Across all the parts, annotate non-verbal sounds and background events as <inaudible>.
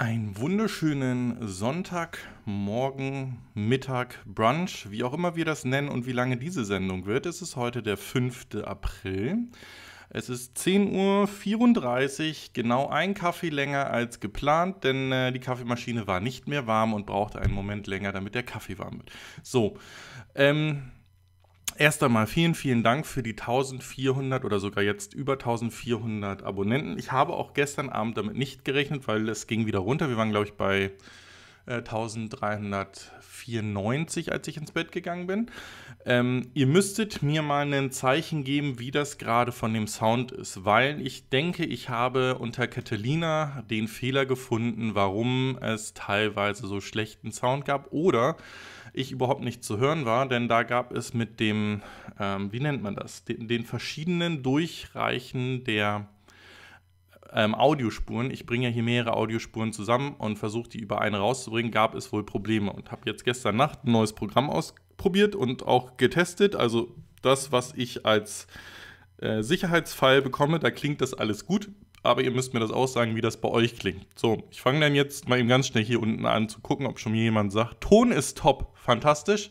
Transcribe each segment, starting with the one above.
Einen wunderschönen Sonntag, Morgen, Mittag, Brunch, wie auch immer wir das nennen und wie lange diese Sendung wird. Es ist heute der 5. April. Es ist 10.34 Uhr, genau ein Kaffee länger als geplant, denn äh, die Kaffeemaschine war nicht mehr warm und brauchte einen Moment länger, damit der Kaffee warm wird. So, ähm, erst einmal vielen, vielen Dank für die 1400 oder sogar jetzt über 1400 Abonnenten. Ich habe auch gestern Abend damit nicht gerechnet, weil es ging wieder runter. Wir waren, glaube ich, bei 1394, äh, als ich ins Bett gegangen bin. Ähm, ihr müsstet mir mal ein Zeichen geben, wie das gerade von dem Sound ist, weil ich denke, ich habe unter Catalina den Fehler gefunden, warum es teilweise so schlechten Sound gab oder ich überhaupt nicht zu hören war, denn da gab es mit dem, ähm, wie nennt man das, den, den verschiedenen Durchreichen der ähm, Audiospuren, ich bringe ja hier mehrere Audiospuren zusammen und versuche die über eine rauszubringen, gab es wohl Probleme und habe jetzt gestern Nacht ein neues Programm ausprobiert und auch getestet. Also das, was ich als äh, Sicherheitsfall bekomme, da klingt das alles gut aber ihr müsst mir das auch sagen, wie das bei euch klingt. So, ich fange dann jetzt mal eben ganz schnell hier unten an zu gucken, ob schon jemand sagt, Ton ist top, fantastisch.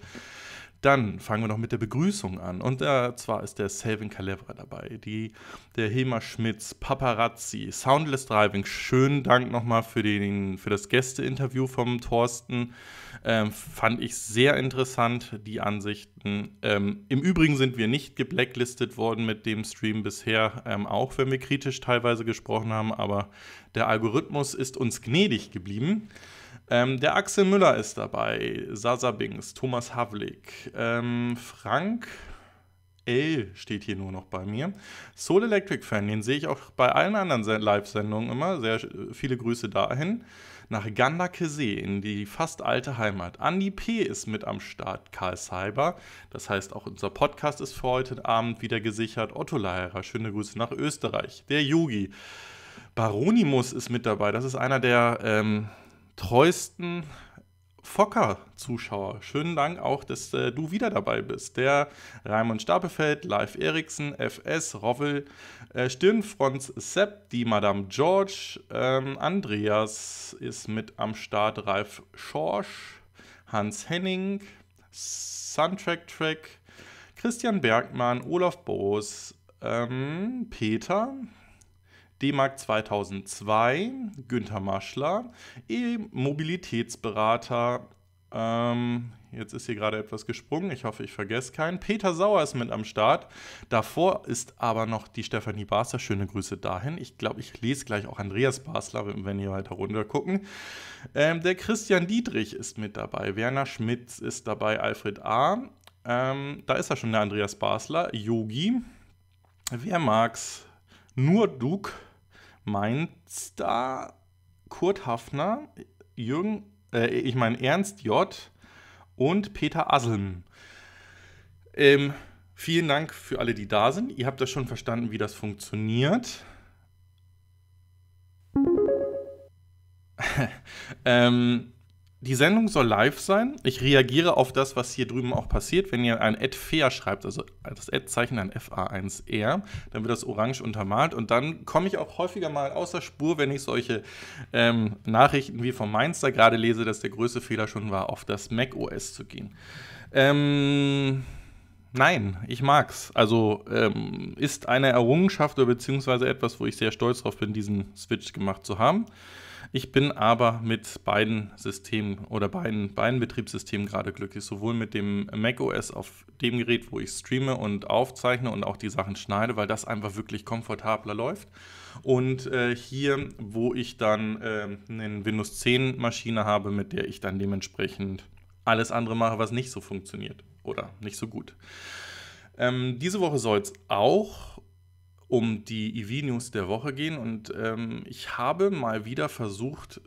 Dann fangen wir noch mit der Begrüßung an. Und äh, zwar ist der Selvin Calevra dabei, die, der Hema Schmitz, Paparazzi, Soundless Driving. Schönen Dank nochmal für, den, für das Gästeinterview vom Thorsten. Ähm, fand ich sehr interessant, die Ansichten. Ähm, Im Übrigen sind wir nicht geblacklistet worden mit dem Stream bisher, ähm, auch wenn wir kritisch teilweise gesprochen haben, aber der Algorithmus ist uns gnädig geblieben. Ähm, der Axel Müller ist dabei, Sasa Bings, Thomas Havlik, ähm, Frank L steht hier nur noch bei mir. Soul Electric Fan, den sehe ich auch bei allen anderen Live-Sendungen immer. Sehr äh, viele Grüße dahin. Nach Gandakesee in die fast alte Heimat. Andy P. ist mit am Start, Karl Cyber. Das heißt, auch unser Podcast ist für heute Abend wieder gesichert. Otto Leirer, schöne Grüße nach Österreich. Der Yogi. Baronimus ist mit dabei. Das ist einer der ähm, treuesten focker zuschauer Schönen Dank auch, dass äh, du wieder dabei bist. Der Raimund Stapelfeld, Live Eriksen, FS, Roffel, äh, Stirnfronz, Sepp, die Madame George, ähm, Andreas ist mit am Start, Ralf Schorsch, Hans Henning, Soundtrack Track, Christian Bergmann, Olaf Boos, ähm, Peter, D-Mark 2002, Günther Maschler, E-Mobilitätsberater. Ähm, jetzt ist hier gerade etwas gesprungen, ich hoffe, ich vergesse keinen. Peter Sauer ist mit am Start. Davor ist aber noch die Stefanie Basler. Schöne Grüße dahin. Ich glaube, ich lese gleich auch Andreas Basler, wenn ihr weiter runter gucken. Ähm, der Christian Dietrich ist mit dabei. Werner Schmitz ist dabei. Alfred A. Ähm, da ist er schon, der Andreas Basler. Yogi. Wer mag's? Nur Duke. Mainster, Kurt Hafner, Jürgen, äh, ich meine Ernst J. und Peter Asselm. Ähm, vielen Dank für alle, die da sind. Ihr habt das schon verstanden, wie das funktioniert. <laughs> ähm, die Sendung soll live sein. Ich reagiere auf das, was hier drüben auch passiert. Wenn ihr ein Ad-Fair schreibt, also das Ad-Zeichen an FA1R, dann wird das orange untermalt. Und dann komme ich auch häufiger mal außer Spur, wenn ich solche ähm, Nachrichten wie von Mainster gerade lese, dass der größte Fehler schon war, auf das Mac OS zu gehen. Ähm, nein, ich mag's. Also ähm, ist eine Errungenschaft oder beziehungsweise etwas, wo ich sehr stolz drauf bin, diesen Switch gemacht zu haben. Ich bin aber mit beiden Systemen oder beiden, beiden Betriebssystemen gerade glücklich. Sowohl mit dem macOS auf dem Gerät, wo ich streame und aufzeichne und auch die Sachen schneide, weil das einfach wirklich komfortabler läuft. Und äh, hier, wo ich dann äh, eine Windows 10 Maschine habe, mit der ich dann dementsprechend alles andere mache, was nicht so funktioniert oder nicht so gut. Ähm, diese Woche soll es auch um die EV-News der Woche gehen. Und ähm, ich habe mal wieder versucht,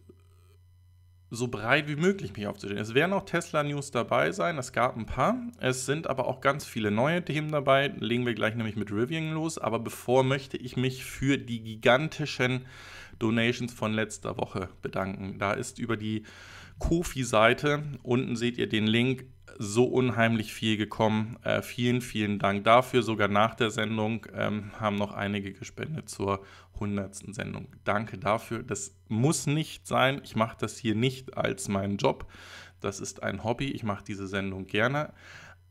so breit wie möglich mich aufzustellen. Es werden auch Tesla-News dabei sein, es gab ein paar. Es sind aber auch ganz viele neue Themen dabei. Legen wir gleich nämlich mit Rivian los. Aber bevor möchte ich mich für die gigantischen Donations von letzter Woche bedanken. Da ist über die Kofi-Seite, unten seht ihr den Link, so unheimlich viel gekommen. Äh, vielen, vielen Dank dafür. Sogar nach der Sendung ähm, haben noch einige gespendet zur 100. Sendung. Danke dafür. Das muss nicht sein. Ich mache das hier nicht als meinen Job. Das ist ein Hobby. Ich mache diese Sendung gerne.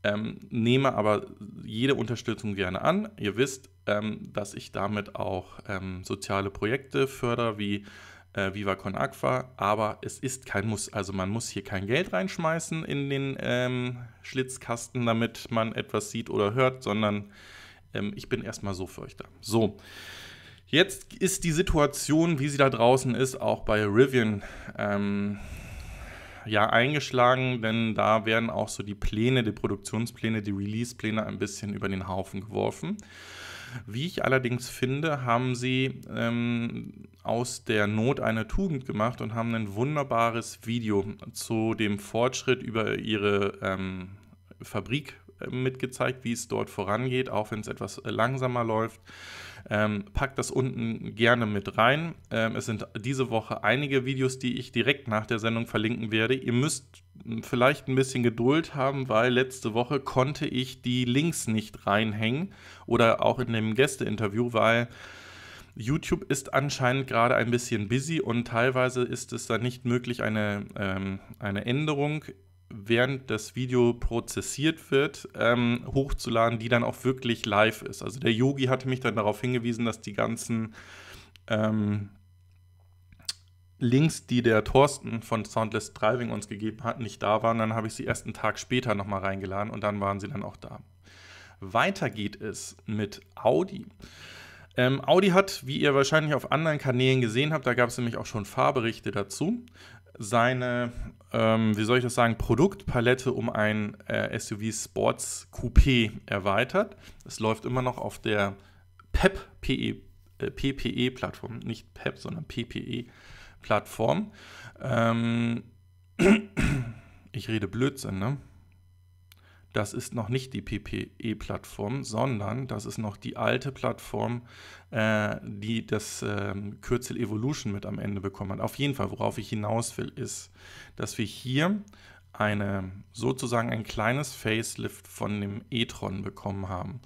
Ähm, nehme aber jede Unterstützung gerne an. Ihr wisst, ähm, dass ich damit auch ähm, soziale Projekte fördere, wie äh, Viva Con Aqua, aber es ist kein Muss. Also man muss hier kein Geld reinschmeißen in den ähm, Schlitzkasten, damit man etwas sieht oder hört, sondern ähm, ich bin erstmal so für euch da. So. Jetzt ist die Situation, wie sie da draußen ist, auch bei Rivian ähm, ja eingeschlagen, denn da werden auch so die Pläne, die Produktionspläne, die Release-Pläne ein bisschen über den Haufen geworfen. Wie ich allerdings finde, haben sie ähm, aus der Not eine Tugend gemacht und haben ein wunderbares Video zu dem Fortschritt über ihre ähm, Fabrik äh, mitgezeigt, wie es dort vorangeht, auch wenn es etwas äh, langsamer läuft. Ähm, packt das unten gerne mit rein. Ähm, es sind diese Woche einige Videos, die ich direkt nach der Sendung verlinken werde. Ihr müsst vielleicht ein bisschen Geduld haben, weil letzte Woche konnte ich die Links nicht reinhängen oder auch in dem Gästeinterview, weil YouTube ist anscheinend gerade ein bisschen busy und teilweise ist es dann nicht möglich, eine, ähm, eine Änderung während das Video prozessiert wird, ähm, hochzuladen, die dann auch wirklich live ist. Also der Yogi hatte mich dann darauf hingewiesen, dass die ganzen ähm, Links, die der Thorsten von Soundless Driving uns gegeben hat, nicht da waren. Dann habe ich sie erst einen Tag später nochmal reingeladen und dann waren sie dann auch da. Weiter geht es mit Audi. Ähm, Audi hat, wie ihr wahrscheinlich auf anderen Kanälen gesehen habt, da gab es nämlich auch schon Fahrberichte dazu, seine ähm, wie soll ich das sagen, Produktpalette um ein äh, SUV Sports Coupé erweitert. Es läuft immer noch auf der PEP, PE, äh, PPE-Plattform, nicht PEP, e sondern PPE-Plattform. Ähm, <clears throat> ich rede Blödsinn, ne? das ist noch nicht die PPE-Plattform, sondern das ist noch die alte Plattform, äh, die das äh, Kürzel Evolution mit am Ende bekommen hat. Auf jeden Fall, worauf ich hinaus will, ist, dass wir hier eine sozusagen ein kleines Facelift von dem e-tron bekommen haben.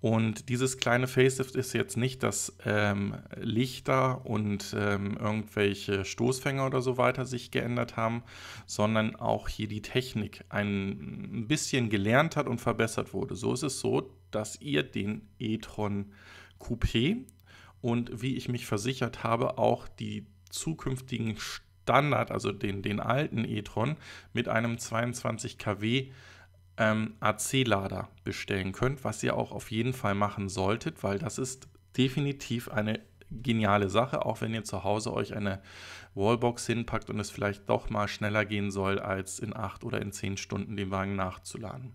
Und dieses kleine Facelift ist jetzt nicht, dass ähm, Lichter und ähm, irgendwelche Stoßfänger oder so weiter sich geändert haben, sondern auch hier die Technik ein bisschen gelernt hat und verbessert wurde. So ist es so, dass ihr den e-tron Coupé und wie ich mich versichert habe, auch die zukünftigen Standard, also den, den alten e-tron mit einem 22 kW ähm, AC-Lader bestellen könnt, was ihr auch auf jeden Fall machen solltet, weil das ist definitiv eine geniale Sache, auch wenn ihr zu Hause euch eine Wallbox hinpackt und es vielleicht doch mal schneller gehen soll, als in 8 oder in 10 Stunden den Wagen nachzuladen.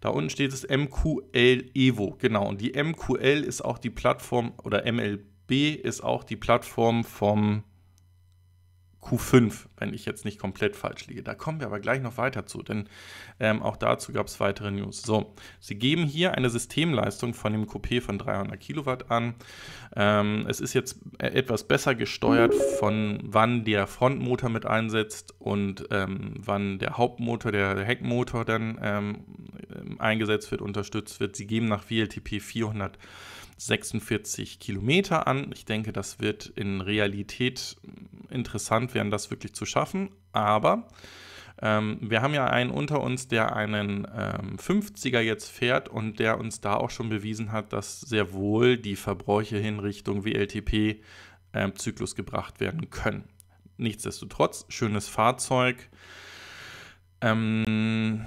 Da unten steht es MQL Evo, genau. Und die MQL ist auch die Plattform oder MLB ist auch die Plattform vom Q5, wenn ich jetzt nicht komplett falsch liege. Da kommen wir aber gleich noch weiter zu, denn ähm, auch dazu gab es weitere News. So, sie geben hier eine Systemleistung von dem Coupé von 300 Kilowatt an. Ähm, es ist jetzt e-, etwas besser gesteuert von wann der Frontmotor mit einsetzt und ähm, wann der Hauptmotor, der Heckmotor dann ähm, eingesetzt wird, unterstützt wird. Sie geben nach WLTP 400 Kilowatt. 46 Kilometer an. Ich denke, das wird in Realität hm, interessant werden, das wirklich zu schaffen. Aber ähm, wir haben ja einen unter uns, der einen ähm, 50er jetzt fährt und der uns da auch schon bewiesen hat, dass sehr wohl die Verbräuche hin Richtung WLTP-Zyklus ähm, gebracht werden können. Nichtsdestotrotz, schönes Fahrzeug. Ähm,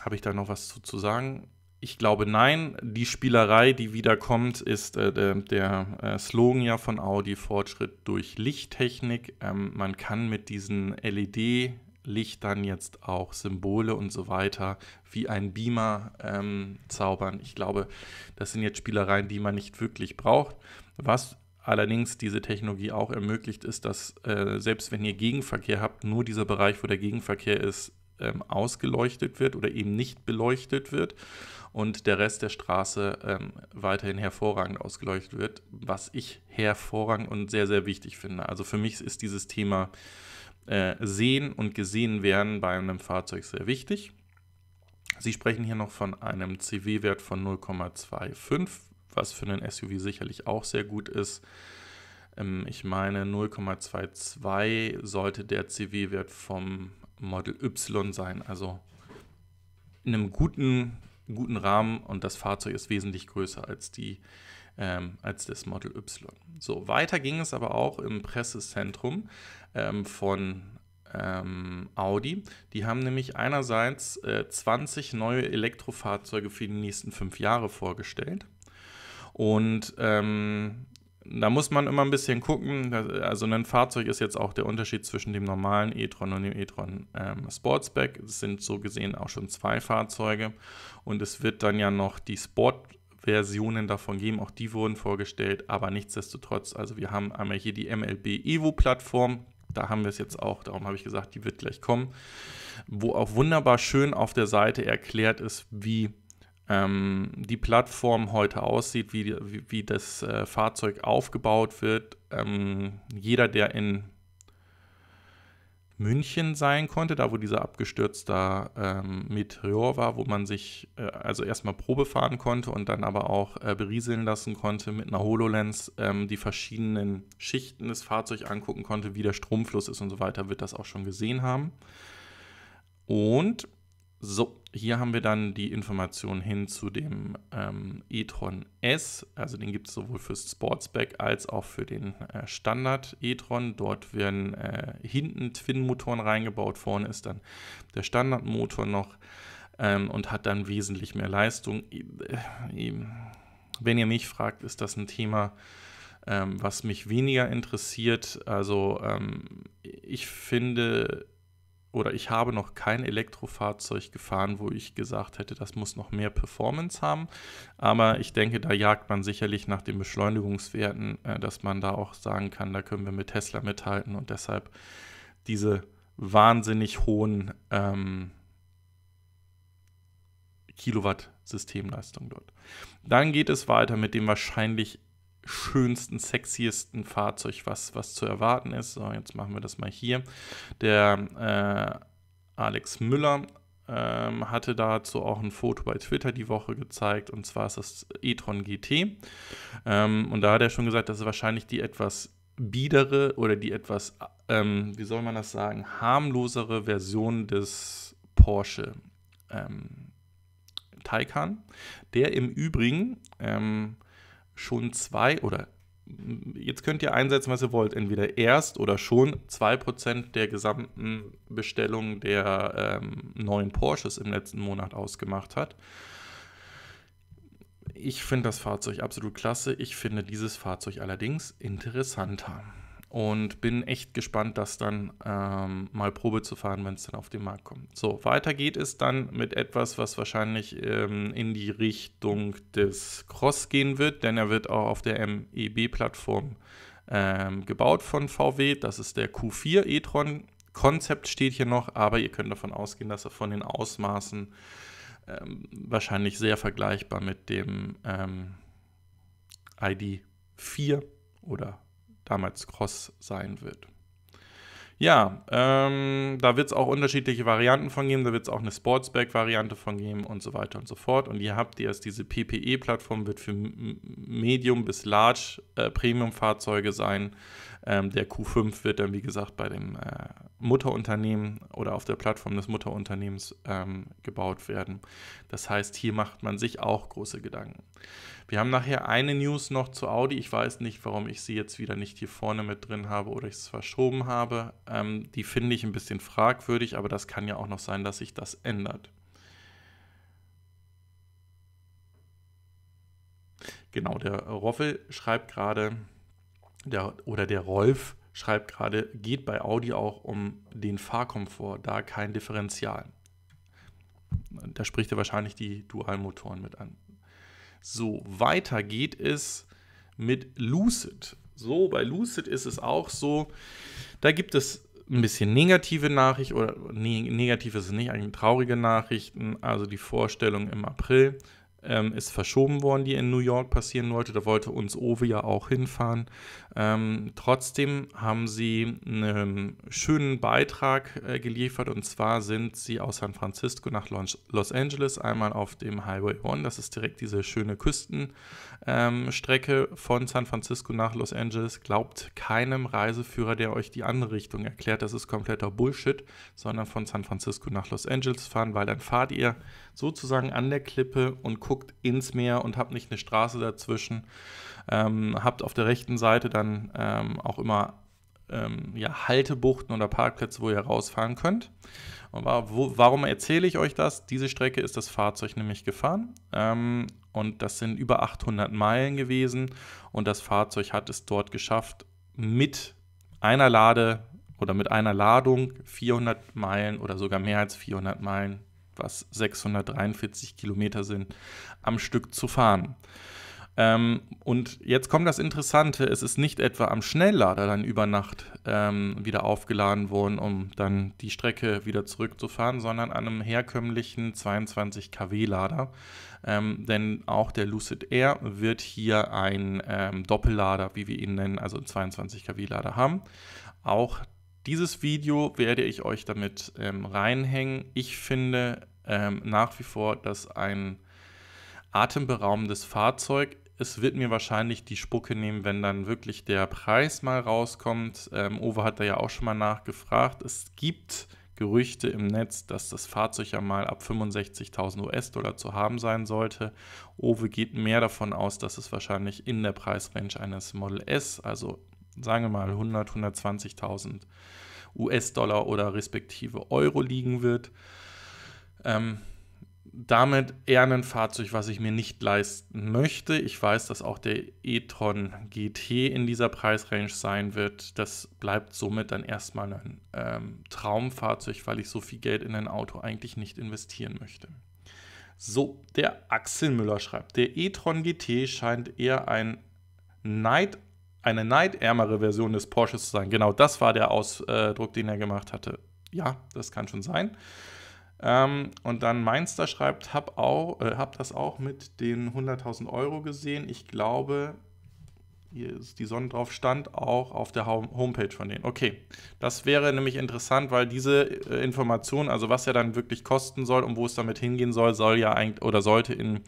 habe ich da noch was zu, zu sagen? Ich glaube nein. Die Spielerei, die wiederkommt, ist äh, der, der äh, Slogan ja von Audi Fortschritt durch Lichttechnik. Ähm, man kann mit diesen LED-Lichtern jetzt auch Symbole und so weiter wie ein Beamer ähm, zaubern. Ich glaube, das sind jetzt Spielereien, die man nicht wirklich braucht. Was allerdings diese Technologie auch ermöglicht, ist, dass äh, selbst wenn ihr Gegenverkehr habt, nur dieser Bereich, wo der Gegenverkehr ist, ähm, ausgeleuchtet wird oder eben nicht beleuchtet wird und der Rest der Straße ähm, weiterhin hervorragend ausgeleuchtet wird, was ich hervorragend und sehr, sehr wichtig finde. Also für mich ist dieses Thema äh, Sehen und gesehen werden bei einem Fahrzeug sehr wichtig. Sie sprechen hier noch von einem CW-Wert von 0,25, was für einen SUV sicherlich auch sehr gut ist. Ähm, ich meine, 0,22 sollte der CW-Wert vom Model Y sein. Also in einem guten, guten Rahmen und das Fahrzeug ist wesentlich größer als, die, ähm, als das Model Y. So, weiter ging es aber auch im Pressezentrum ähm, von ähm, Audi. Die haben nämlich einerseits äh, 20 neue Elektrofahrzeuge für die nächsten fünf Jahre vorgestellt. Und ähm, da muss man immer ein bisschen gucken. Also ein Fahrzeug ist jetzt auch der Unterschied zwischen dem normalen e-tron und dem e-tron ähm, Sportsback. Es sind so gesehen auch schon zwei Fahrzeuge und es wird dann ja noch die Sport-Versionen davon geben. Auch die wurden vorgestellt, aber nichtsdestotrotz, also wir haben einmal hier die MLB Evo-Plattform. Da haben wir es jetzt auch, darum habe ich gesagt, die wird gleich kommen, wo auch wunderbar schön auf der Seite erklärt ist, wie ähm, die Plattform heute aussieht, wie, wie, wie das äh, Fahrzeug aufgebaut wird. Ähm, jeder, der in München sein konnte, da wo dieser abgestürzte ähm, Meteor war, wo man sich äh, also erstmal Probe fahren konnte und dann aber auch äh, berieseln lassen konnte mit einer HoloLens, ähm, die verschiedenen Schichten des Fahrzeugs angucken konnte, wie der Stromfluss ist und so weiter, wird das auch schon gesehen haben. Und so, hier haben wir dann die Informationen hin zu dem ähm, e-tron S. Also den gibt es sowohl fürs Sportsback als auch für den äh, Standard e-tron. Dort werden äh, hinten Twin-Motoren reingebaut, vorne ist dann der Standardmotor noch ähm, und hat dann wesentlich mehr Leistung. Äh, wenn ihr mich fragt, ist das ein Thema, ähm, was mich weniger interessiert. Also ähm, ich finde oder ich habe noch kein Elektrofahrzeug gefahren, wo ich gesagt hätte, das muss noch mehr Performance haben. Aber ich denke, da jagt man sicherlich nach den Beschleunigungswerten, äh, dass man da auch sagen kann, da können wir mit Tesla mithalten und deshalb diese wahnsinnig hohen ähm, Kilowatt Systemleistung dort. Dann geht es weiter mit dem wahrscheinlich schönsten, sexiesten Fahrzeug, was, was zu erwarten ist. So, jetzt machen wir das mal hier. Der äh, Alex Müller ähm, hatte dazu auch ein Foto bei Twitter die Woche gezeigt und zwar ist das e-tron GT. Ähm, und da hat er schon gesagt, das ist wahrscheinlich die etwas biedere oder die etwas, ähm, wie soll man das sagen, harmlosere Version des Porsche ähm, Taycan, der im Übrigen ähm, schon zwei oder jetzt könnt ihr einsetzen, was ihr wollt, entweder erst oder schon zwei Prozent der gesamten Bestellung der ähm, neuen Porsches im letzten Monat ausgemacht hat. Ich finde das Fahrzeug absolut klasse. Ich finde dieses Fahrzeug allerdings interessanter und bin echt gespannt, das dann ähm, mal Probe zu fahren, wenn es dann auf den Markt kommt. So, weiter geht es dann mit etwas, was wahrscheinlich ähm, in die Richtung des Cross gehen wird, denn er wird auch auf der MEB-Plattform ähm, gebaut von VW. Das ist der Q4 e-tron. Konzept steht hier noch, aber ihr könnt davon ausgehen, dass er von den Ausmaßen ähm, wahrscheinlich sehr vergleichbar mit dem ähm, ID4 oder damals Cross sein wird. Ja, ähm, da wird es auch unterschiedliche Varianten von geben, da wird es auch eine Sportsback-Variante von geben und so weiter und so fort. Und ihr habt jetzt diese PPE-Plattform wird für Medium bis Large äh, Premium-Fahrzeuge sein. Ähm, der Q5 wird dann, wie gesagt, bei dem äh, Mutterunternehmen oder auf der Plattform des Mutterunternehmens ähm, gebaut werden. Das heißt, hier macht man sich auch große Gedanken. Wir haben nachher eine News noch zu Audi. Ich weiß nicht, warum ich sie jetzt wieder nicht hier vorne mit drin habe oder ich es verschoben habe. Ähm, die finde ich ein bisschen fragwürdig, aber das kann ja auch noch sein, dass sich das ändert. Genau, der Roffel schreibt gerade, der, oder der Rolf schreibt gerade, geht bei Audi auch um den Fahrkomfort, da kein Differential. Da spricht er wahrscheinlich die Dualmotoren mit an. So, weiter geht es mit Lucid. So, bei Lucid ist es auch so, da gibt es ein bisschen negative Nachrichten, oder ne, negativ ist es nicht, eigentlich traurige Nachrichten. Also die Vorstellung im April ähm, ist verschoben worden, die in New York passieren wollte. Da wollte uns Owe ja auch hinfahren. Ähm, trotzdem haben sie einen schönen Beitrag äh, geliefert und zwar sind sie aus San Francisco nach Los Angeles, einmal auf dem Highway One. Das ist direkt diese schöne Küsten ähm, Strecke von San Francisco nach Los Angeles. Glaubt keinem Reiseführer, der euch die andere Richtung erklärt, das ist kompletter Bullshit, sondern von San Francisco nach Los Angeles fahren, weil dann fahrt ihr sozusagen an der Klippe und guckt ins Meer und habt nicht eine Straße dazwischen. Ähm, habt auf der rechten Seite dann ähm, auch immer ähm, ja, Haltebuchten oder Parkplätze, wo ihr rausfahren könnt. Und wo, warum erzähle ich euch das? Diese Strecke ist das Fahrzeug nämlich gefahren. Ähm, und das sind über 800 Meilen gewesen. Und das Fahrzeug hat es dort geschafft, mit einer Lade oder mit einer Ladung 400 Meilen oder sogar mehr als 400 Meilen, was 643 Kilometer sind, am Stück zu fahren. Ähm, und jetzt kommt das Interessante, es ist nicht etwa am Schnelllader dann über Nacht ähm, wieder aufgeladen worden, um dann die Strecke wieder zurückzufahren, sondern an einem herkömmlichen 22 kW-Lader, ähm, denn auch der Lucid Air wird hier ein ähm, Doppellader, wie wir ihn nennen, also einen 22 kW Lader haben. Auch dieses Video werde ich euch damit ähm, reinhängen. Ich finde ähm, nach wie vor, dass ein atemberaubendes Fahrzeug es wird mir wahrscheinlich die Spucke nehmen, wenn dann wirklich der Preis mal rauskommt. Ähm, Ove hat da ja auch schon mal nachgefragt. Es gibt Gerüchte im Netz, dass das Fahrzeug ja mal ab 65.000 US-Dollar zu haben sein sollte. Owe geht mehr davon aus, dass es wahrscheinlich in der Preisrange eines Model S, also sagen wir mal 100, 120.000 US-Dollar oder respektive Euro liegen wird. Ähm, damit eher ein Fahrzeug, was ich mir nicht leisten möchte. Ich weiß, dass auch der e-tron GT in dieser Preisrange sein wird. Das bleibt somit dann erstmal ein ähm, Traumfahrzeug, weil ich so viel Geld in ein Auto eigentlich nicht investieren möchte. So, der Axel Müller schreibt, der e-tron GT scheint eher ein Neid, eine neidärmere Version des Porsches zu sein. Genau das war der Ausdruck, den er gemacht hatte. Ja, das kann schon sein. Ähm, und dann Mainster schreibt, hab, auch, äh, hab das auch mit den 100.000 Euro gesehen. Ich glaube, hier ist die Sonne drauf, stand auch auf der Homepage von denen. Okay, das wäre nämlich interessant, weil diese äh, Information, also was er dann wirklich kosten soll und wo es damit hingehen soll, soll ja eigentlich oder sollte in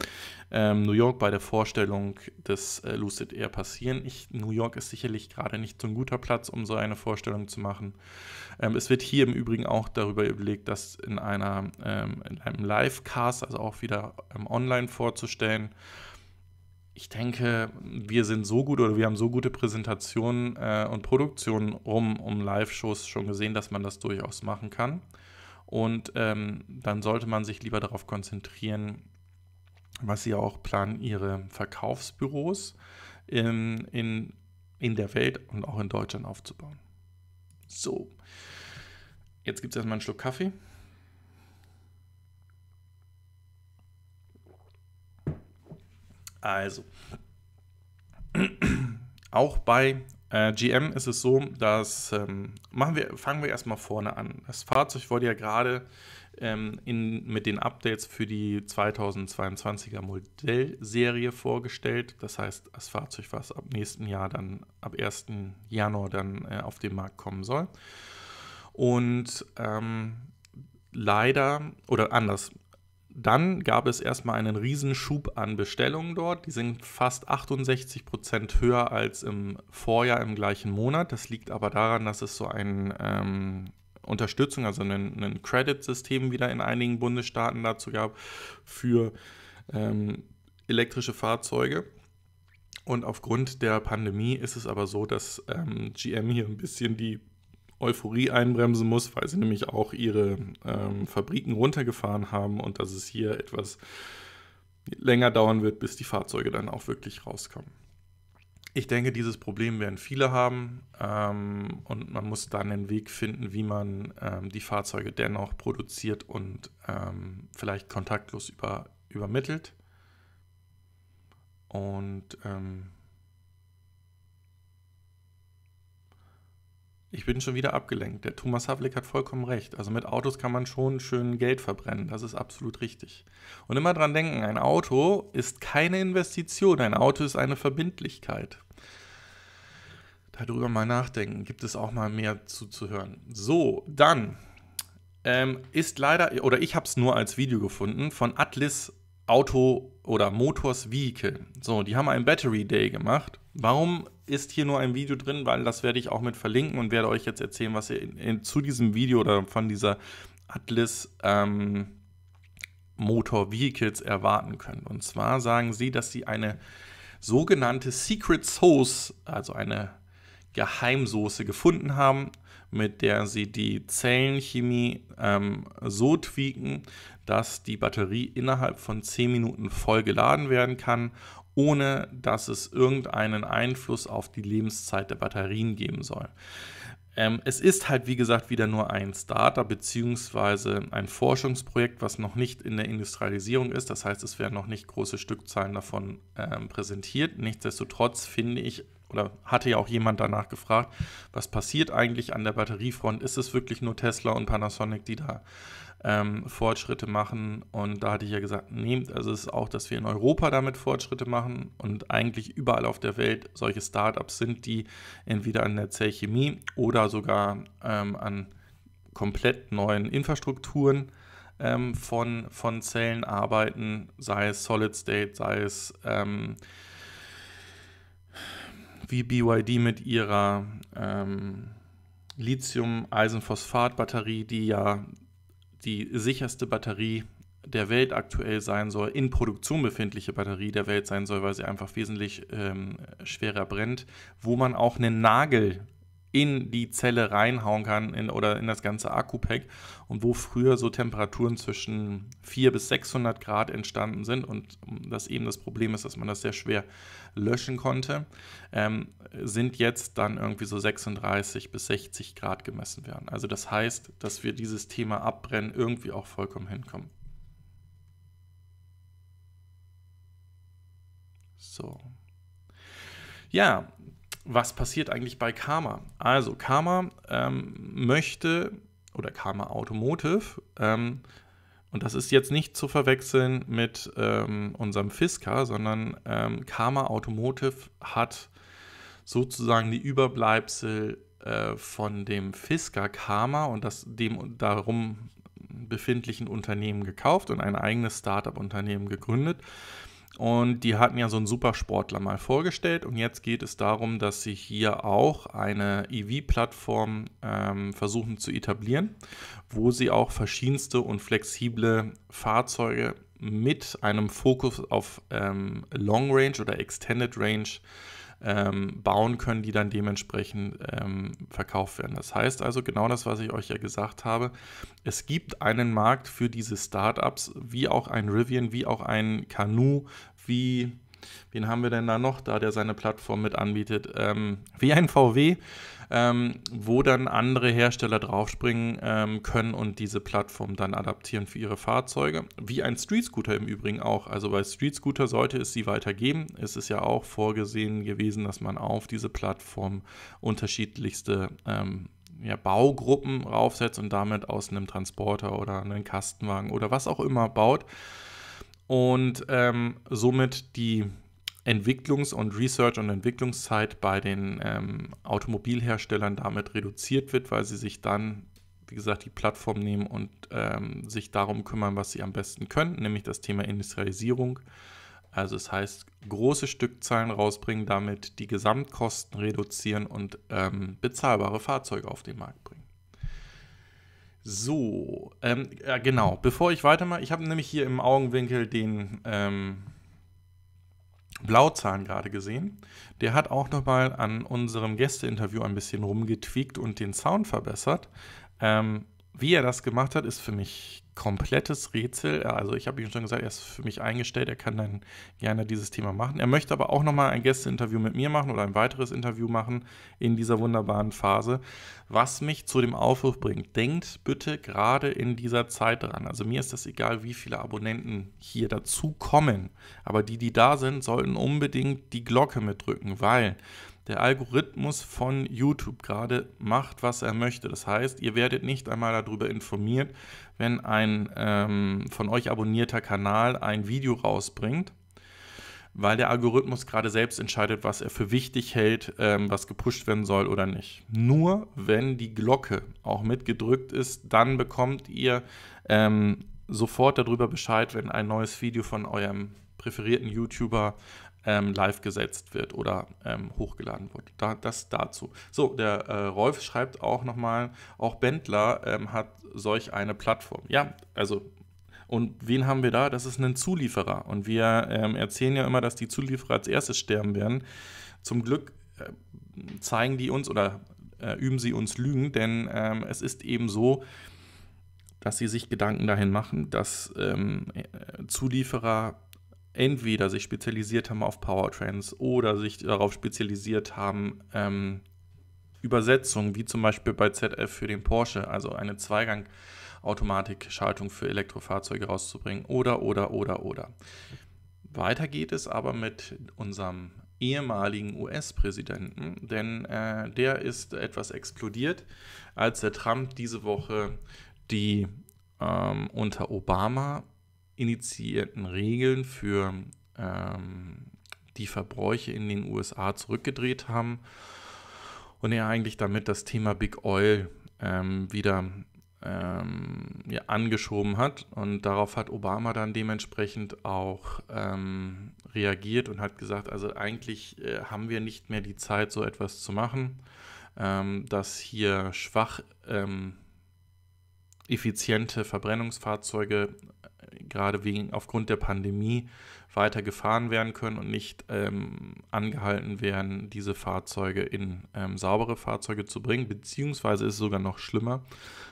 ähm, New York bei der Vorstellung des äh, Lucid Air passieren. Ich, New York ist sicherlich gerade nicht so ein guter Platz, um so eine Vorstellung zu machen. Ähm, es wird hier im Übrigen auch darüber überlegt, das in, einer, ähm, in einem Livecast, also auch wieder ähm, online vorzustellen ich denke, wir sind so gut oder wir haben so gute Präsentationen äh, und Produktionen rum um Live-Shows schon gesehen, dass man das durchaus machen kann. Und ähm, dann sollte man sich lieber darauf konzentrieren, was sie auch planen, ihre Verkaufsbüros in, ähm, in, in der Welt und auch in Deutschland aufzubauen. So, jetzt gibt es erstmal einen Schluck Kaffee. Also, <clears throat> auch bei äh, GM ist es so, dass ähm, machen wir, fangen wir erstmal vorne an. Das Fahrzeug wurde ja gerade ähm, mit den Updates für die 2022er Modellserie vorgestellt. Das heißt, das Fahrzeug, was ab nächsten Jahr dann, ab 1. Januar dann äh, auf den Markt kommen soll. Und ähm, leider, oder anders, dann gab es erstmal einen Riesenschub an Bestellungen dort. Die sind fast 68 Prozent höher als im Vorjahr im gleichen Monat. Das liegt aber daran, dass es so ein ähm, Unterstützung, also ein, ein Credit-System wieder in einigen Bundesstaaten dazu gab für ähm, elektrische Fahrzeuge. Und aufgrund der Pandemie ist es aber so, dass ähm, GM hier ein bisschen die Euphorie einbremsen muss, weil sie nämlich auch ihre ähm, Fabriken runtergefahren haben und dass es hier etwas länger dauern wird, bis die Fahrzeuge dann auch wirklich rauskommen. Ich denke, dieses Problem werden viele haben ähm, und man muss dann einen Weg finden, wie man ähm, die Fahrzeuge dennoch produziert und ähm, vielleicht kontaktlos über, übermittelt. Und ähm, Ich bin schon wieder abgelenkt. Der Thomas Havlik hat vollkommen recht. Also mit Autos kann man schon schön Geld verbrennen. Das ist absolut richtig. Und immer dran denken, ein Auto ist keine Investition, ein Auto ist eine Verbindlichkeit. Darüber mal nachdenken, gibt es auch mal mehr zuzuhören. So, dann ähm, ist leider, oder ich habe es nur als Video gefunden, von Atlas Auto oder Motors Vehicle. So, die haben einen Battery Day gemacht. Warum ist hier nur ein Video drin? Weil das werde ich auch mit verlinken und werde euch jetzt erzählen, was ihr in, in, zu diesem Video oder von dieser Atlas ähm, Motor Vehicles erwarten könnt. Und zwar sagen sie, dass sie eine sogenannte Secret Sauce, also eine Geheimsoße gefunden haben, mit der sie die Zellenchemie ähm, so tweaken, dass die Batterie innerhalb von 10 Minuten voll geladen werden kann, ohne dass es irgendeinen Einfluss auf die Lebenszeit der Batterien geben soll. Ähm, es ist halt, wie gesagt, wieder nur ein Starter bzw. ein Forschungsprojekt, was noch nicht in der Industrialisierung ist. Das heißt, es werden noch nicht große Stückzahlen davon ähm, präsentiert. Nichtsdestotrotz finde ich, oder hatte ja auch jemand danach gefragt, was passiert eigentlich an der Batteriefront? Ist es wirklich nur Tesla und Panasonic, die da ähm, Fortschritte machen. Und da hatte ich ja gesagt, nehmt also es ist auch, dass wir in Europa damit Fortschritte machen und eigentlich überall auf der Welt solche Startups sind, die entweder an der Zellchemie oder sogar ähm, an komplett neuen Infrastrukturen ähm, von, von Zellen arbeiten, sei es Solid State, sei es ähm, wie BYD mit ihrer ähm, Lithium-Eisenphosphat-Batterie, die ja die sicherste Batterie der Welt aktuell sein soll, in Produktion befindliche Batterie der Welt sein soll, weil sie einfach wesentlich ähm, schwerer brennt, wo man auch einen Nagel in die Zelle reinhauen kann in, oder in das ganze Akku-Pack und wo früher so Temperaturen zwischen 400 bis 600 Grad entstanden sind und das eben das Problem ist, dass man das sehr schwer löschen konnte, ähm, sind jetzt dann irgendwie so 36 bis 60 Grad gemessen werden. Also das heißt, dass wir dieses Thema Abbrennen irgendwie auch vollkommen hinkommen. So. Ja, was passiert eigentlich bei Karma? Also Karma ähm, möchte oder Karma Automotive, ähm, und das ist jetzt nicht zu verwechseln mit ähm, unserem Fisker, sondern ähm, Karma Automotive hat sozusagen die Überbleibsel äh, von dem Fisker Karma und das dem darum befindlichen Unternehmen gekauft und ein eigenes Startup-Unternehmen gegründet. Und die hatten ja so einen Supersportler mal vorgestellt. Und jetzt geht es darum, dass sie hier auch eine EV-Plattform ähm, versuchen zu etablieren, wo sie auch verschiedenste und flexible Fahrzeuge mit einem Fokus auf ähm, Long Range oder Extended Range äh, ähm, bauen können, die dann dementsprechend ähm, verkauft werden. Das heißt also genau das, was ich euch ja gesagt habe. Es gibt einen Markt für diese Startups, wie auch ein Rivian, wie auch ein Canoe, wie Wen haben wir denn da noch, da der seine Plattform mit anbietet? Ähm, wie ein VW, ähm, wo dann andere Hersteller draufspringen ähm, können und diese Plattform dann adaptieren für ihre Fahrzeuge. Wie ein Street Scooter im Übrigen auch. Also bei Street Scooter sollte es sie weitergeben. Es ist ja auch vorgesehen gewesen, dass man auf diese Plattform unterschiedlichste ähm, ja, Baugruppen raufsetzt und damit aus einem Transporter oder einem Kastenwagen oder was auch immer baut und ähm, somit die Entwicklungs- und Research- und Entwicklungszeit bei den ähm, Automobilherstellern damit reduziert wird, weil sie sich dann, wie gesagt, die Plattform nehmen und ähm, sich darum kümmern, was sie am besten können, nämlich das Thema Industrialisierung. Also es das heißt, große Stückzahlen rausbringen, damit die Gesamtkosten reduzieren und ähm, bezahlbare Fahrzeuge auf den Markt bringen. So, ähm, ja, genau. Bevor ich weitermache, ich habe nämlich hier im Augenwinkel den ähm, Blauzahn gerade gesehen. Der hat auch nochmal an unserem Gästeinterview ein bisschen rumgetweakt und den Sound verbessert. Ähm, wie er das gemacht hat, ist für mich komplettes Rätsel. Also ich habe ihm schon gesagt, er ist für mich eingestellt, er kann dann gerne dieses Thema machen. Er möchte aber auch nochmal ein Gästeinterview mit mir machen oder ein weiteres Interview machen in dieser wunderbaren Phase, was mich zu dem Aufruf bringt. Denkt bitte gerade in dieser Zeit dran. Also mir ist das egal, wie viele Abonnenten hier dazu kommen, aber die, die da sind, sollten unbedingt die Glocke mitdrücken, weil der Algorithmus von YouTube gerade macht, was er möchte. Das heißt, ihr werdet nicht einmal darüber informiert, wenn ein ähm, von euch abonnierter Kanal ein Video rausbringt, weil der Algorithmus gerade selbst entscheidet, was er für wichtig hält, ähm, was gepusht werden soll oder nicht. Nur wenn die Glocke auch mitgedrückt ist, dann bekommt ihr ähm, sofort darüber Bescheid, wenn ein neues Video von eurem präferierten YouTuber ähm, live gesetzt wird oder ähm, hochgeladen wird. Da, das dazu. So, der äh, Rolf schreibt auch nochmal, auch Bendler ähm, hat solch eine Plattform. Ja, also und wen haben wir da? Das ist ein Zulieferer. Und wir ähm, erzählen ja immer, dass die Zulieferer als erstes sterben werden. Zum Glück äh, zeigen die uns oder äh, üben sie uns Lügen, denn ähm, es ist eben so, dass sie sich Gedanken dahin machen, dass ähm, äh, Zulieferer entweder sich spezialisiert haben auf Powertrends oder sich darauf spezialisiert haben, ähm, Übersetzungen, wie zum Beispiel bei ZF für den Porsche, also eine Zweigang-Automatik-Schaltung für Elektrofahrzeuge rauszubringen oder, oder, oder, oder. Weiter geht es aber mit unserem ehemaligen US-Präsidenten, denn äh, der ist etwas explodiert, als der Trump diese Woche die ähm, unter Obama initiierten Regeln für ähm, die Verbräuche in den USA zurückgedreht haben und er eigentlich damit das Thema Big Oil ähm, wieder ähm, ja, angeschoben hat. Und darauf hat Obama dann dementsprechend auch ähm, reagiert und hat gesagt, also eigentlich äh, haben wir nicht mehr die Zeit, so etwas zu machen, ähm, dass hier schwach ähm, effiziente Verbrennungsfahrzeuge gerade wegen, aufgrund der Pandemie weiter gefahren werden können und nicht ähm, angehalten werden, diese Fahrzeuge in ähm, saubere Fahrzeuge zu bringen, beziehungsweise ist es sogar noch schlimmer,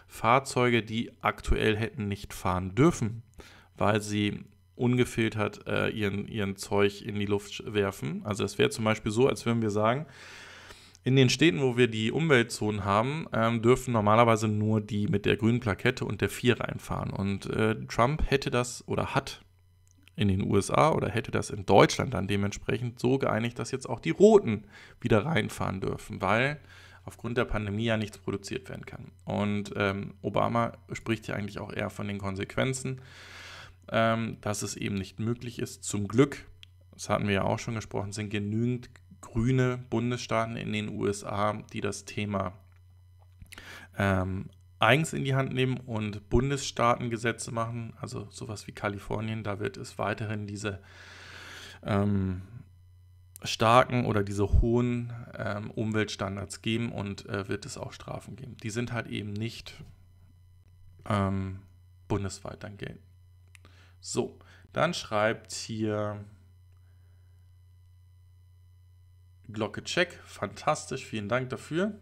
Fahrzeuge, die aktuell hätten nicht fahren dürfen, weil sie ungefiltert äh, ihren, ihren Zeug in die Luft werfen. Also es wäre zum Beispiel so, als würden wir sagen, in den Städten, wo wir die Umweltzonen haben, ähm, dürfen normalerweise nur die mit der grünen Plakette und der 4 reinfahren. Und äh, Trump hätte das oder hat in den USA oder hätte das in Deutschland dann dementsprechend so geeinigt, dass jetzt auch die Roten wieder reinfahren dürfen, weil aufgrund der Pandemie ja nichts produziert werden kann. Und ähm, Obama spricht ja eigentlich auch eher von den Konsequenzen, ähm, dass es eben nicht möglich ist. Zum Glück, das hatten wir ja auch schon gesprochen, sind genügend grüne Bundesstaaten in den USA, die das Thema ähm, eigens in die Hand nehmen und Bundesstaatengesetze machen, also sowas wie Kalifornien, da wird es weiterhin diese ähm, starken oder diese hohen ähm, Umweltstandards geben und äh, wird es auch Strafen geben. Die sind halt eben nicht ähm, bundesweit dann gelten. So, dann schreibt hier Glocke check, fantastisch, vielen Dank dafür.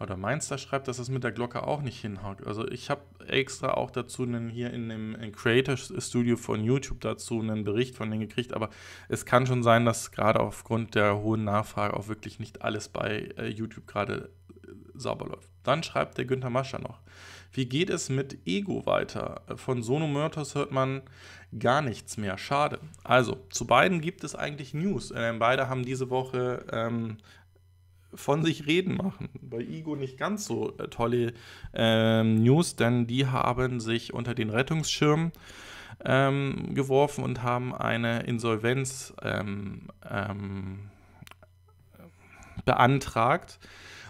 Oder Mainster schreibt, dass es mit der Glocke auch nicht hinhaut. Also ich habe extra auch dazu einen, hier in dem Creator Studio von YouTube dazu einen Bericht von denen gekriegt, aber es kann schon sein, dass gerade aufgrund der hohen Nachfrage auch wirklich nicht alles bei äh, YouTube gerade äh, sauber läuft. Dann schreibt der Günther Mascher noch. Wie geht es mit Ego weiter? Von Sono Sonomörtos hört man gar nichts mehr. Schade. Also, zu beiden gibt es eigentlich News. Ähm, beide haben diese Woche ähm, von sich reden machen. Bei Ego nicht ganz so äh, tolle ähm, News, denn die haben sich unter den Rettungsschirm ähm, geworfen und haben eine Insolvenz ähm, ähm beantragt.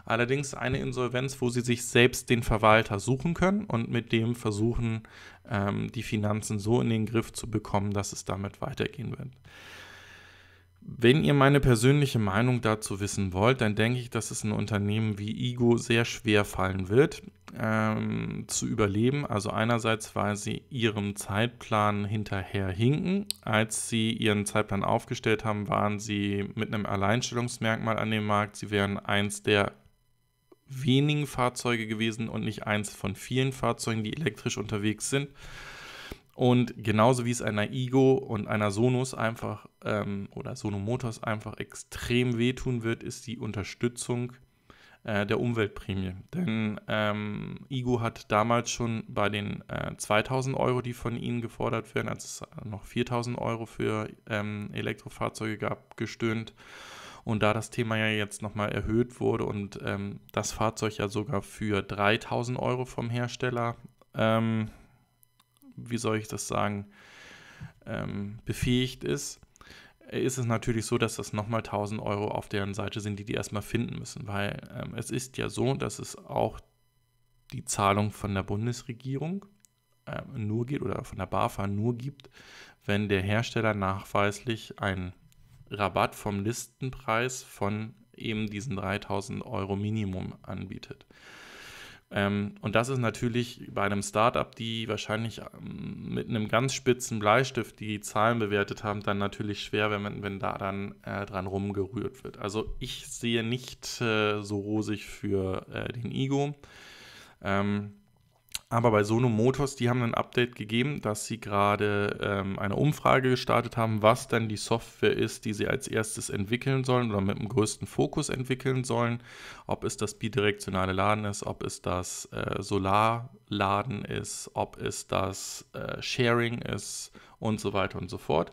Allerdings eine Insolvenz, wo sie sich selbst den Verwalter suchen können und mit dem versuchen, ähm, die Finanzen so in den Griff zu bekommen, dass es damit weitergehen wird. Wenn ihr meine persönliche Meinung dazu wissen wollt, dann denke ich, dass es ein Unternehmen wie Igo sehr schwer fallen wird, ähm, zu überleben. Also einerseits, weil sie ihrem Zeitplan hinterherhinken. Als sie ihren Zeitplan aufgestellt haben, waren sie mit einem Alleinstellungsmerkmal an dem Markt. Sie wären eins der wenigen Fahrzeuge gewesen und nicht eins von vielen Fahrzeugen, die elektrisch unterwegs sind. Und genauso wie es einer Igo und einer Sonos einfach ähm, oder Sono Motors einfach extrem wehtun wird, ist die Unterstützung äh, der Umweltprämie. Denn ähm, Igo hat damals schon bei den äh, 2000 Euro, die von ihnen gefordert werden, als es noch 4000 Euro für ähm, Elektrofahrzeuge gab, gestöhnt. Und da das Thema ja jetzt nochmal erhöht wurde und ähm, das Fahrzeug ja sogar für 3000 Euro vom Hersteller, ähm, wie soll ich das sagen, ähm, befähigt ist, ist es natürlich so, dass das nochmal 1000 Euro auf deren Seite sind, die die erstmal finden müssen, weil ähm, es ist ja so, dass es auch die Zahlung von der Bundesregierung ähm, nur geht oder von der BAFA nur gibt, wenn der Hersteller nachweislich ein Rabatt vom Listenpreis von eben diesen 3000 Euro Minimum anbietet. Ähm, und das ist natürlich bei einem Startup, die wahrscheinlich ähm, mit einem ganz spitzen Bleistift die Zahlen bewertet haben, dann natürlich schwer, wenn, man, wenn da dann äh, dran rumgerührt wird. Also ich sehe nicht äh, so rosig für äh, den Ego. Ähm, aber bei Sono Motors, die haben ein Update gegeben, dass sie gerade ähm, eine Umfrage gestartet haben, was denn die Software ist, die sie als erstes entwickeln sollen oder mit dem größten Fokus entwickeln sollen. Ob es das bidirektionale Laden ist, ob es das äh, Solarladen ist, ob es das äh, Sharing ist und so weiter und so fort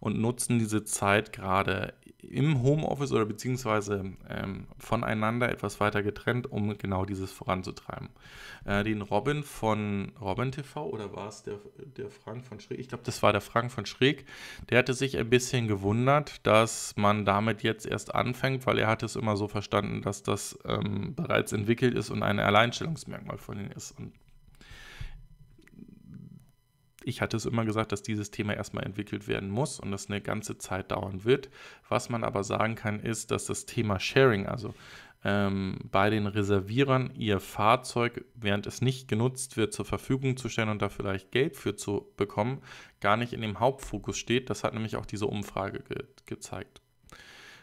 und nutzen diese Zeit gerade im Homeoffice oder beziehungsweise ähm, voneinander etwas weiter getrennt, um genau dieses voranzutreiben. Äh, den Robin von Robin TV oder war es der, der Frank von Schräg? Ich glaube, das war der Frank von Schräg. Der hatte sich ein bisschen gewundert, dass man damit jetzt erst anfängt, weil er hat es immer so verstanden, dass das ähm, bereits entwickelt ist und ein Alleinstellungsmerkmal von ihm ist. Und ich hatte es immer gesagt, dass dieses Thema erstmal entwickelt werden muss und das eine ganze Zeit dauern wird. Was man aber sagen kann, ist, dass das Thema Sharing, also ähm, bei den Reservierern ihr Fahrzeug, während es nicht genutzt wird, zur Verfügung zu stellen und da vielleicht Geld für zu bekommen, gar nicht in dem Hauptfokus steht. Das hat nämlich auch diese Umfrage ge gezeigt.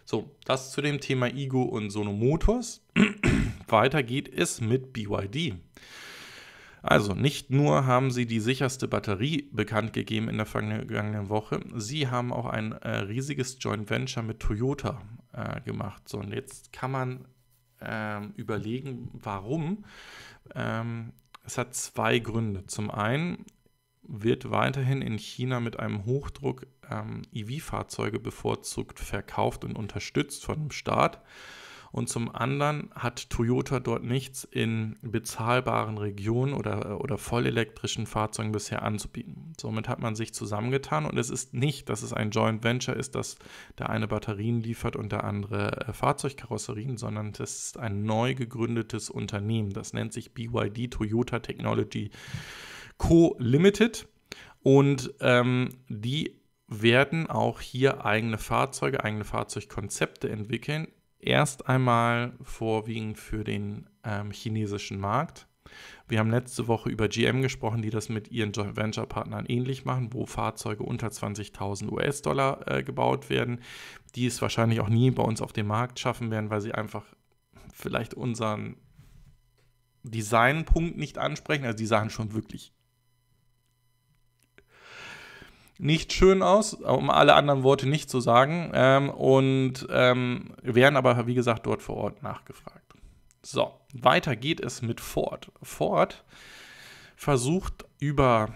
So, das zu dem Thema Ego und Sono Motors. <clears throat> Weiter geht es mit BYD. Also, nicht nur haben sie die sicherste Batterie bekannt gegeben in der vergangenen Woche, sie haben auch ein äh, riesiges Joint Venture mit Toyota äh, gemacht. So, und jetzt kann man ähm, überlegen, warum. Ähm, es hat zwei Gründe. Zum einen wird weiterhin in China mit einem Hochdruck ähm, EV-Fahrzeuge bevorzugt verkauft und unterstützt von dem Staat. Und zum anderen hat Toyota dort nichts in bezahlbaren Regionen oder, oder vollelektrischen Fahrzeugen bisher anzubieten. Somit hat man sich zusammengetan und es ist nicht, dass es ein Joint Venture ist, dass der eine Batterien liefert und der andere äh, Fahrzeugkarosserien, sondern es ist ein neu gegründetes Unternehmen. Das nennt sich BYD Toyota Technology Co. Limited. Und ähm, die werden auch hier eigene Fahrzeuge, eigene Fahrzeugkonzepte entwickeln, erst einmal vorwiegend für den ähm, chinesischen Markt. Wir haben letzte Woche über GM gesprochen, die das mit ihren Joint Venture Partnern ähnlich machen, wo Fahrzeuge unter 20.000 US-Dollar äh, gebaut werden, die es wahrscheinlich auch nie bei uns auf dem Markt schaffen werden, weil sie einfach vielleicht unseren Designpunkt nicht ansprechen. Also die Sachen schon wirklich nicht schön aus, um alle anderen Worte nicht zu sagen. Ähm, und ähm, werden aber, wie gesagt, dort vor Ort nachgefragt. So, weiter geht es mit Ford. Ford versucht über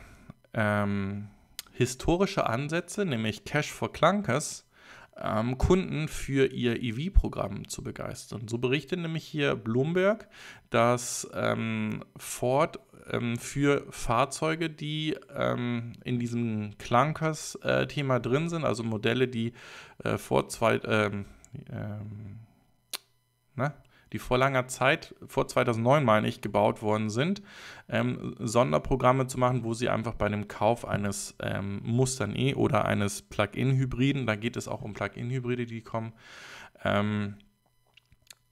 ähm, historische Ansätze, nämlich Cash for Clunkers, ähm, Kunden für ihr EV-Programm zu begeistern. So berichtet nämlich hier Bloomberg, dass ähm, Ford ähm, für Fahrzeuge, die ähm, in diesem clunkers äh, thema äh, drin sind, also Modelle, die äh, vor zwei, ähm, ähm na, ne, die vor langer Zeit, vor 2009 meine ich, gebaut worden sind, ähm, Sonderprogramme zu machen, wo sie einfach bei dem Kauf eines ähm, Mustern E oder eines Plug-in-Hybriden, da geht es auch um Plug-in-Hybride, die kommen,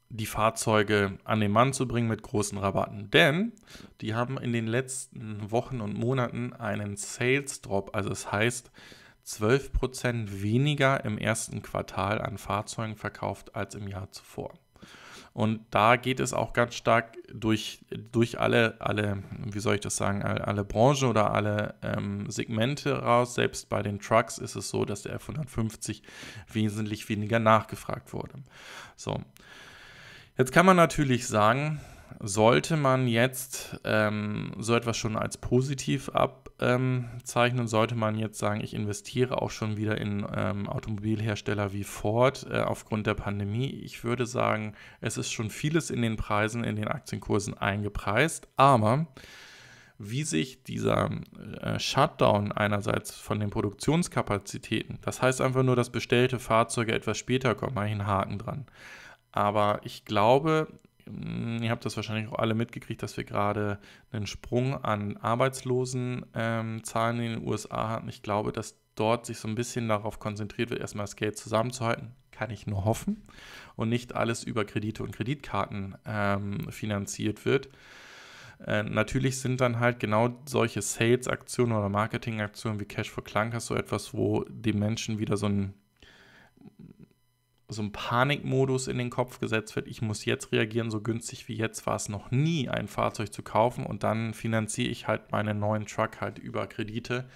die Fahrzeuge an den Mann zu bringen mit großen Rabatten. Denn die haben in den letzten Wochen und Monaten einen Sales Drop, also es das heißt 12% weniger im ersten Quartal an Fahrzeugen verkauft als im Jahr zuvor. Und da geht es auch ganz stark durch, durch alle, alle, wie soll ich das sagen, alle, alle Branchen oder alle ähm, Segmente raus. Selbst bei den Trucks ist es so, dass der F-150 wesentlich weniger nachgefragt wurde. So, Jetzt kann man natürlich sagen, sollte man jetzt ähm, so etwas schon als positiv abzeichnen, ähm, sollte man jetzt sagen, ich investiere auch schon wieder in ähm, Automobilhersteller wie Ford äh, aufgrund der Pandemie. Ich würde sagen, es ist schon vieles in den Preisen, in den Aktienkursen eingepreist, aber wie sich dieser äh, Shutdown einerseits von den Produktionskapazitäten, das heißt einfach nur, dass bestellte Fahrzeuge etwas später kommen, mache ich einen Haken dran aber ich glaube, mm, ihr habt das wahrscheinlich auch alle mitgekriegt, dass wir gerade einen Sprung an Arbeitslosenzahlen ähm, in den USA hatten. Ich glaube, dass dort sich so ein bisschen darauf konzentriert wird, erstmal das Geld zusammenzuhalten. Kann ich nur hoffen. Und nicht alles über Kredite und Kreditkarten ähm, finanziert wird. Äh, natürlich sind dann halt genau solche Sales-Aktionen oder Marketing-Aktionen wie Cash for Clunkers so etwas, wo die Menschen wieder so ein so ein Panikmodus in den Kopf gesetzt wird, ich muss jetzt reagieren, so günstig wie jetzt war es noch nie, ein Fahrzeug zu kaufen und dann finanziere ich halt meinen neuen Truck halt über Kredite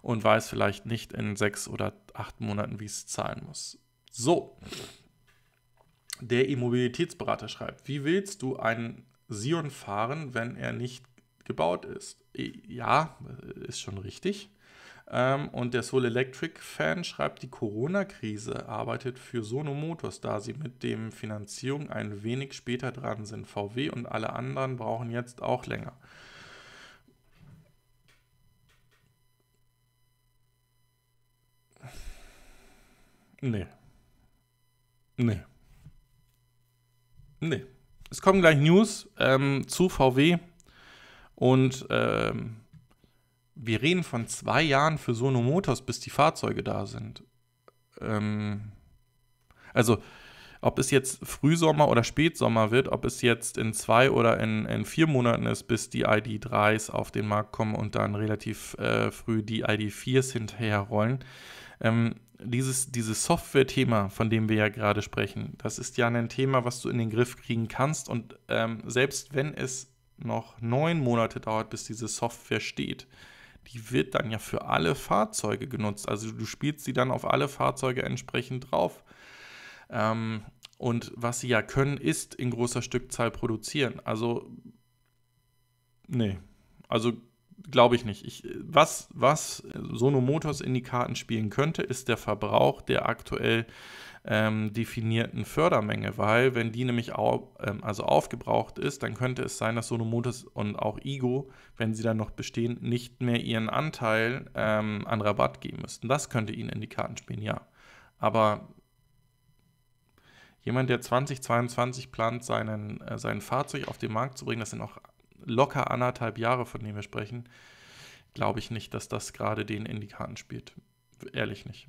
und weiß vielleicht nicht in sechs oder acht Monaten, wie es zahlen muss. So, der Immobilitätsberater schreibt, wie willst du einen Sion fahren, wenn er nicht gebaut ist? Ja, ist schon richtig. Ähm, und der Soul Electric Fan schreibt, die Corona-Krise arbeitet für Sono Motors, da sie mit dem Finanzierung ein wenig später dran sind. VW und alle anderen brauchen jetzt auch länger. Nee. Nee. Nee. Es kommen gleich News ähm, zu VW und ähm, wir reden von zwei Jahren für Sono Motors, bis die Fahrzeuge da sind. Ähm, also, ob es jetzt Frühsommer oder Spätsommer wird, ob es jetzt in zwei oder in, in vier Monaten ist, bis die ID3s auf den Markt kommen und dann relativ äh, früh die ID4s hinterherrollen. Ähm, dieses, dieses Software-Thema, von dem wir ja gerade sprechen, das ist ja ein Thema, was du in den Griff kriegen kannst. Und ähm, selbst wenn es noch neun Monate dauert, bis diese Software steht, die wird dann ja für alle Fahrzeuge genutzt. Also du spielst sie dann auf alle Fahrzeuge entsprechend drauf. Ähm, und was sie ja können, ist in großer Stückzahl produzieren. Also, nee. Also glaube ich nicht. Ich, was, was Sono Motors in die Karten spielen könnte, ist der Verbrauch, der aktuell ähm, definierten Fördermenge, weil wenn die nämlich au ähm, also aufgebraucht ist, dann könnte es sein, dass Sonomotis und auch Ego, wenn sie dann noch bestehen, nicht mehr ihren Anteil ähm, an Rabatt geben müssten. Das könnte ihnen in die Karten spielen, ja. Aber jemand, der 2022 plant, seinen, äh, sein Fahrzeug auf den Markt zu bringen, das sind auch locker anderthalb Jahre, von denen wir sprechen, glaube ich nicht, dass das gerade den in die Karten spielt. Ehrlich nicht.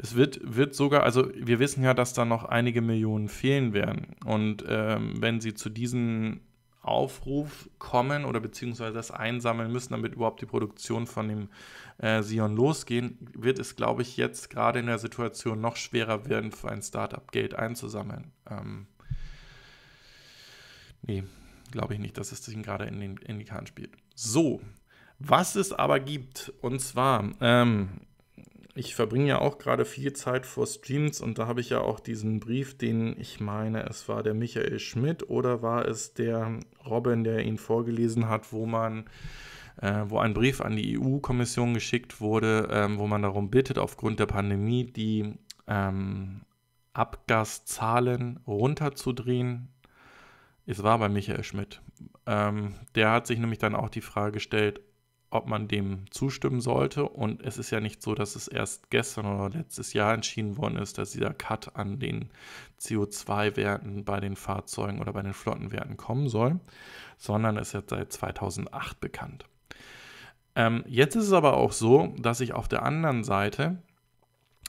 Es wird, wird sogar, also wir wissen ja, dass da noch einige Millionen fehlen werden. Und ähm, wenn sie zu diesem Aufruf kommen oder beziehungsweise das einsammeln müssen, damit überhaupt die Produktion von dem äh, Sion losgehen, wird es, glaube ich, jetzt gerade in der Situation noch schwerer werden, für ein Startup Geld einzusammeln. Ähm, nee, glaube ich nicht, dass es sich gerade in, den, in die Karten spielt. So, was es aber gibt, und zwar, ähm, ich verbringe ja auch gerade viel Zeit vor Streams und da habe ich ja auch diesen Brief, den ich meine, es war der Michael Schmidt oder war es der Robin, der ihn vorgelesen hat, wo man äh, wo ein Brief an die EU-Kommission geschickt wurde, ähm, wo man darum bittet, aufgrund der Pandemie die ähm, Abgaszahlen runterzudrehen. Es war bei Michael Schmidt. Ähm, der hat sich nämlich dann auch die Frage gestellt, ob man dem zustimmen sollte. Und es ist ja nicht so, dass es erst gestern oder letztes Jahr entschieden worden ist, dass dieser Cut an den CO2-Werten bei den Fahrzeugen oder bei den Flottenwerten kommen soll, sondern es ist jetzt seit 2008 bekannt. Ähm, jetzt ist es aber auch so, dass ich auf der anderen Seite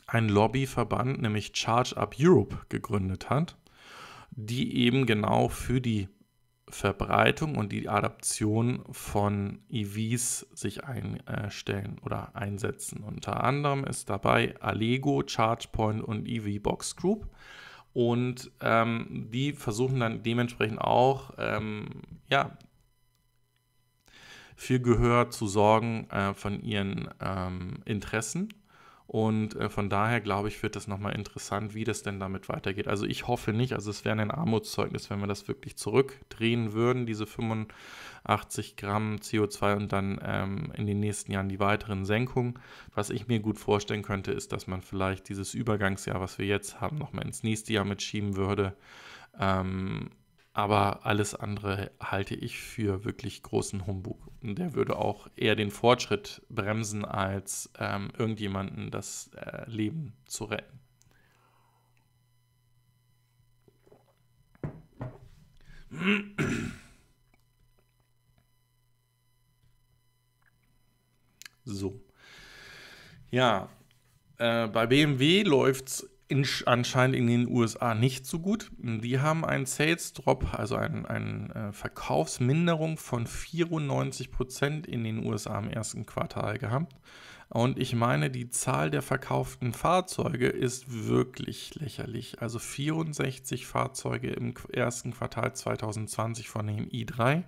ein Lobbyverband, nämlich Charge Up Europe, gegründet hat, die eben genau für die Verbreitung und die Adaption von EVs sich einstellen oder einsetzen. Unter anderem ist dabei Allego, ChargePoint und EV Box Group. Und ähm, die versuchen dann dementsprechend auch ähm, ja, für Gehör zu sorgen äh, von ihren ähm, Interessen. Und äh, von daher, glaube ich, wird das nochmal interessant, wie das denn damit weitergeht. Also ich hoffe nicht, also es wäre ein Armutszeugnis, wenn wir das wirklich zurückdrehen würden, diese 85 Gramm CO2 und dann ähm, in den nächsten Jahren die weiteren Senkungen. Was ich mir gut vorstellen könnte, ist, dass man vielleicht dieses Übergangsjahr, was wir jetzt haben, nochmal ins nächste Jahr mitschieben würde. Ähm, aber alles andere halte ich für wirklich großen Humbug. Der würde auch eher den Fortschritt bremsen, als ähm, irgendjemanden das äh, Leben zu retten. So. Ja, äh, bei BMW läuft es in, anscheinend in den USA nicht so gut. Die haben einen Sales Drop, also eine ein, äh, Verkaufsminderung von 94 Prozent in den USA im ersten Quartal gehabt. Und ich meine, die Zahl der verkauften Fahrzeuge ist wirklich lächerlich. Also 64 Fahrzeuge im ersten Quartal 2020 von dem i3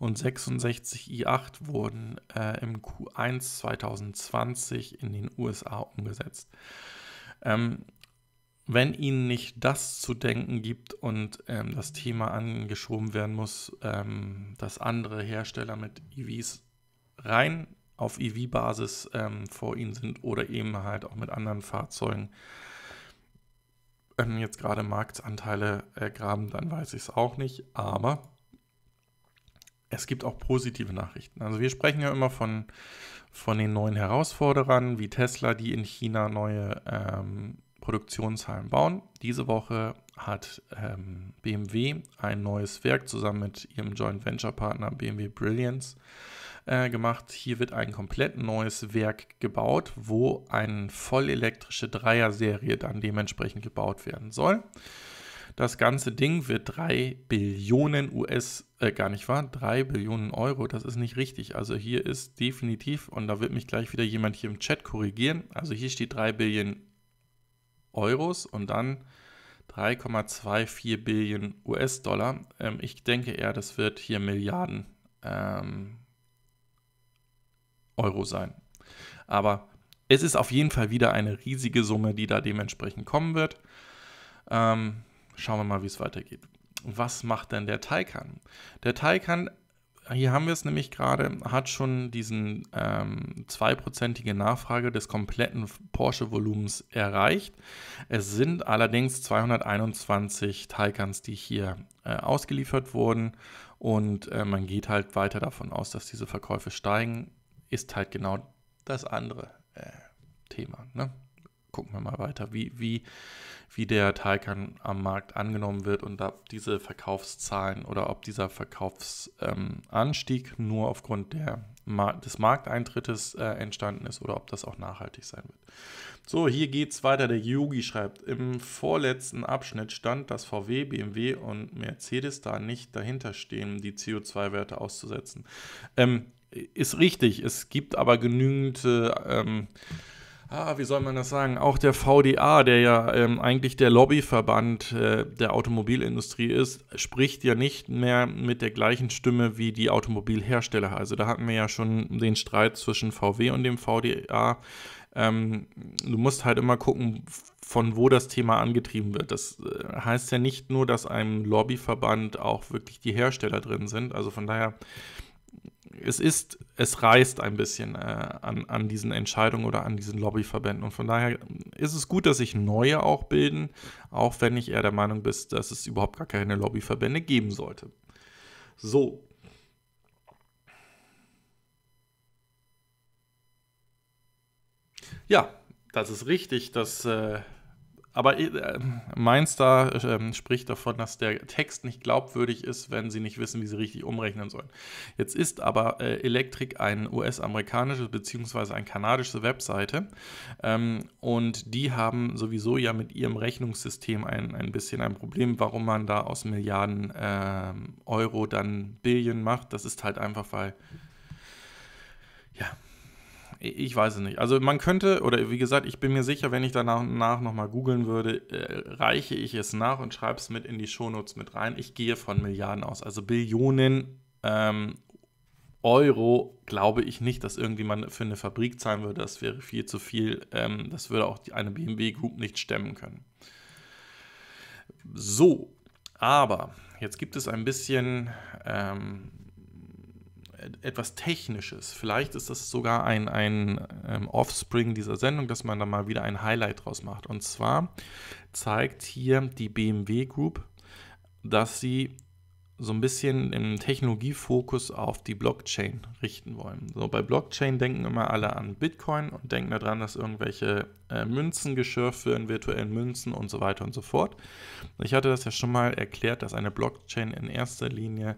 und 66 i8 wurden äh, im Q1 2020 in den USA umgesetzt. Ähm, wenn ihnen nicht das zu denken gibt und ähm, das Thema angeschoben werden muss, ähm, dass andere Hersteller mit EVs rein auf EV-Basis ähm, vor ihnen sind oder eben halt auch mit anderen Fahrzeugen ähm, jetzt gerade Marktanteile ergraben, äh, dann weiß ich es auch nicht. Aber es gibt auch positive Nachrichten. Also wir sprechen ja immer von, von den neuen Herausforderern wie Tesla, die in China neue ähm, Produktionshallen bauen. Diese Woche hat ähm, BMW ein neues Werk zusammen mit ihrem Joint Venture Partner BMW Brilliance äh, gemacht. Hier wird ein komplett neues Werk gebaut, wo eine vollelektrische Dreier-Serie dann dementsprechend gebaut werden soll. Das ganze Ding wird 3 Billionen US, äh, gar nicht wahr, 3 Billionen Euro, das ist nicht richtig. Also hier ist definitiv, und da wird mich gleich wieder jemand hier im Chat korrigieren, also hier steht 3 Billionen Euros und dann 3,24 Billionen US-Dollar. Ähm, ich denke eher, das wird hier Milliarden ähm, Euro sein. Aber es ist auf jeden Fall wieder eine riesige Summe, die da dementsprechend kommen wird. Ähm, schauen wir mal, wie es weitergeht. Was macht denn der Taycan? Der Taycan hier haben wir es nämlich gerade, hat schon diesen ähm, Nachfrage des kompletten Porsche-Volumens erreicht. Es sind allerdings 221 Taycans, die hier äh, ausgeliefert wurden und äh, man geht halt weiter davon aus, dass diese Verkäufe steigen. Ist halt genau das andere äh, Thema. Ne? gucken wir mal weiter, wie, wie, wie der Taycan am Markt angenommen wird und ob diese Verkaufszahlen oder ob dieser Verkaufsanstieg ähm, nur aufgrund der, des Markteintrittes äh, entstanden ist oder ob das auch nachhaltig sein wird. So, hier geht es weiter. Der Yogi schreibt, im vorletzten Abschnitt stand, dass VW, BMW und Mercedes da nicht dahinter stehen, die CO2-Werte auszusetzen. Ähm, ist richtig, es gibt aber genügend äh, ähm, ah, wie soll man das sagen, auch der VDA, der ja ähm, eigentlich der Lobbyverband äh, der Automobilindustrie ist, spricht ja nicht mehr mit der gleichen Stimme wie die Automobilhersteller. Also da hatten wir ja schon den Streit zwischen VW und dem VDA. Ähm, du musst halt immer gucken, von wo das Thema angetrieben wird. Das äh, heißt ja nicht nur, dass einem Lobbyverband auch wirklich die Hersteller drin sind. Also von daher, es ist es reißt ein bisschen äh, an, an diesen Entscheidungen oder an diesen Lobbyverbänden. Und von daher ist es gut, dass sich neue auch bilden, auch wenn ich eher der Meinung bin, dass es überhaupt gar keine Lobbyverbände geben sollte. So. Ja, das ist richtig, dass äh, aber äh, Mainz da äh, spricht davon, dass der Text nicht glaubwürdig ist, wenn sie nicht wissen, wie sie richtig umrechnen sollen. Jetzt ist aber äh, Electric ein US-amerikanisches bzw. ein kanadische Webseite ähm, und die haben sowieso ja mit ihrem Rechnungssystem ein, ein bisschen ein Problem, warum man da aus Milliarden äh, Euro dann Billionen macht. Das ist halt einfach, weil ja, ich weiß es nicht. Also man könnte, oder wie gesagt, ich bin mir sicher, wenn ich danach nach nochmal googeln würde, äh, reiche ich es nach und schreibe es mit in die Shownotes mit rein. Ich gehe von Milliarden aus. Also Billionen ähm, Euro glaube ich nicht, dass irgendjemand für eine Fabrik zahlen würde. Das wäre viel zu viel. Ähm, das würde auch eine BMW Group nicht stemmen können. So, aber jetzt gibt es ein bisschen... Ähm, etwas Technisches. Vielleicht ist das sogar ein, ein ähm, Offspring dieser Sendung, dass man da mal wieder ein Highlight draus macht. Und zwar zeigt hier die BMW Group, dass sie so ein bisschen im Technologiefokus auf die Blockchain richten wollen. So bei Blockchain denken immer alle an Bitcoin und denken daran, dass irgendwelche äh, Münzen geschürft werden, virtuellen Münzen und so weiter und so fort. Ich hatte das ja schon mal erklärt, dass eine Blockchain in erster Linie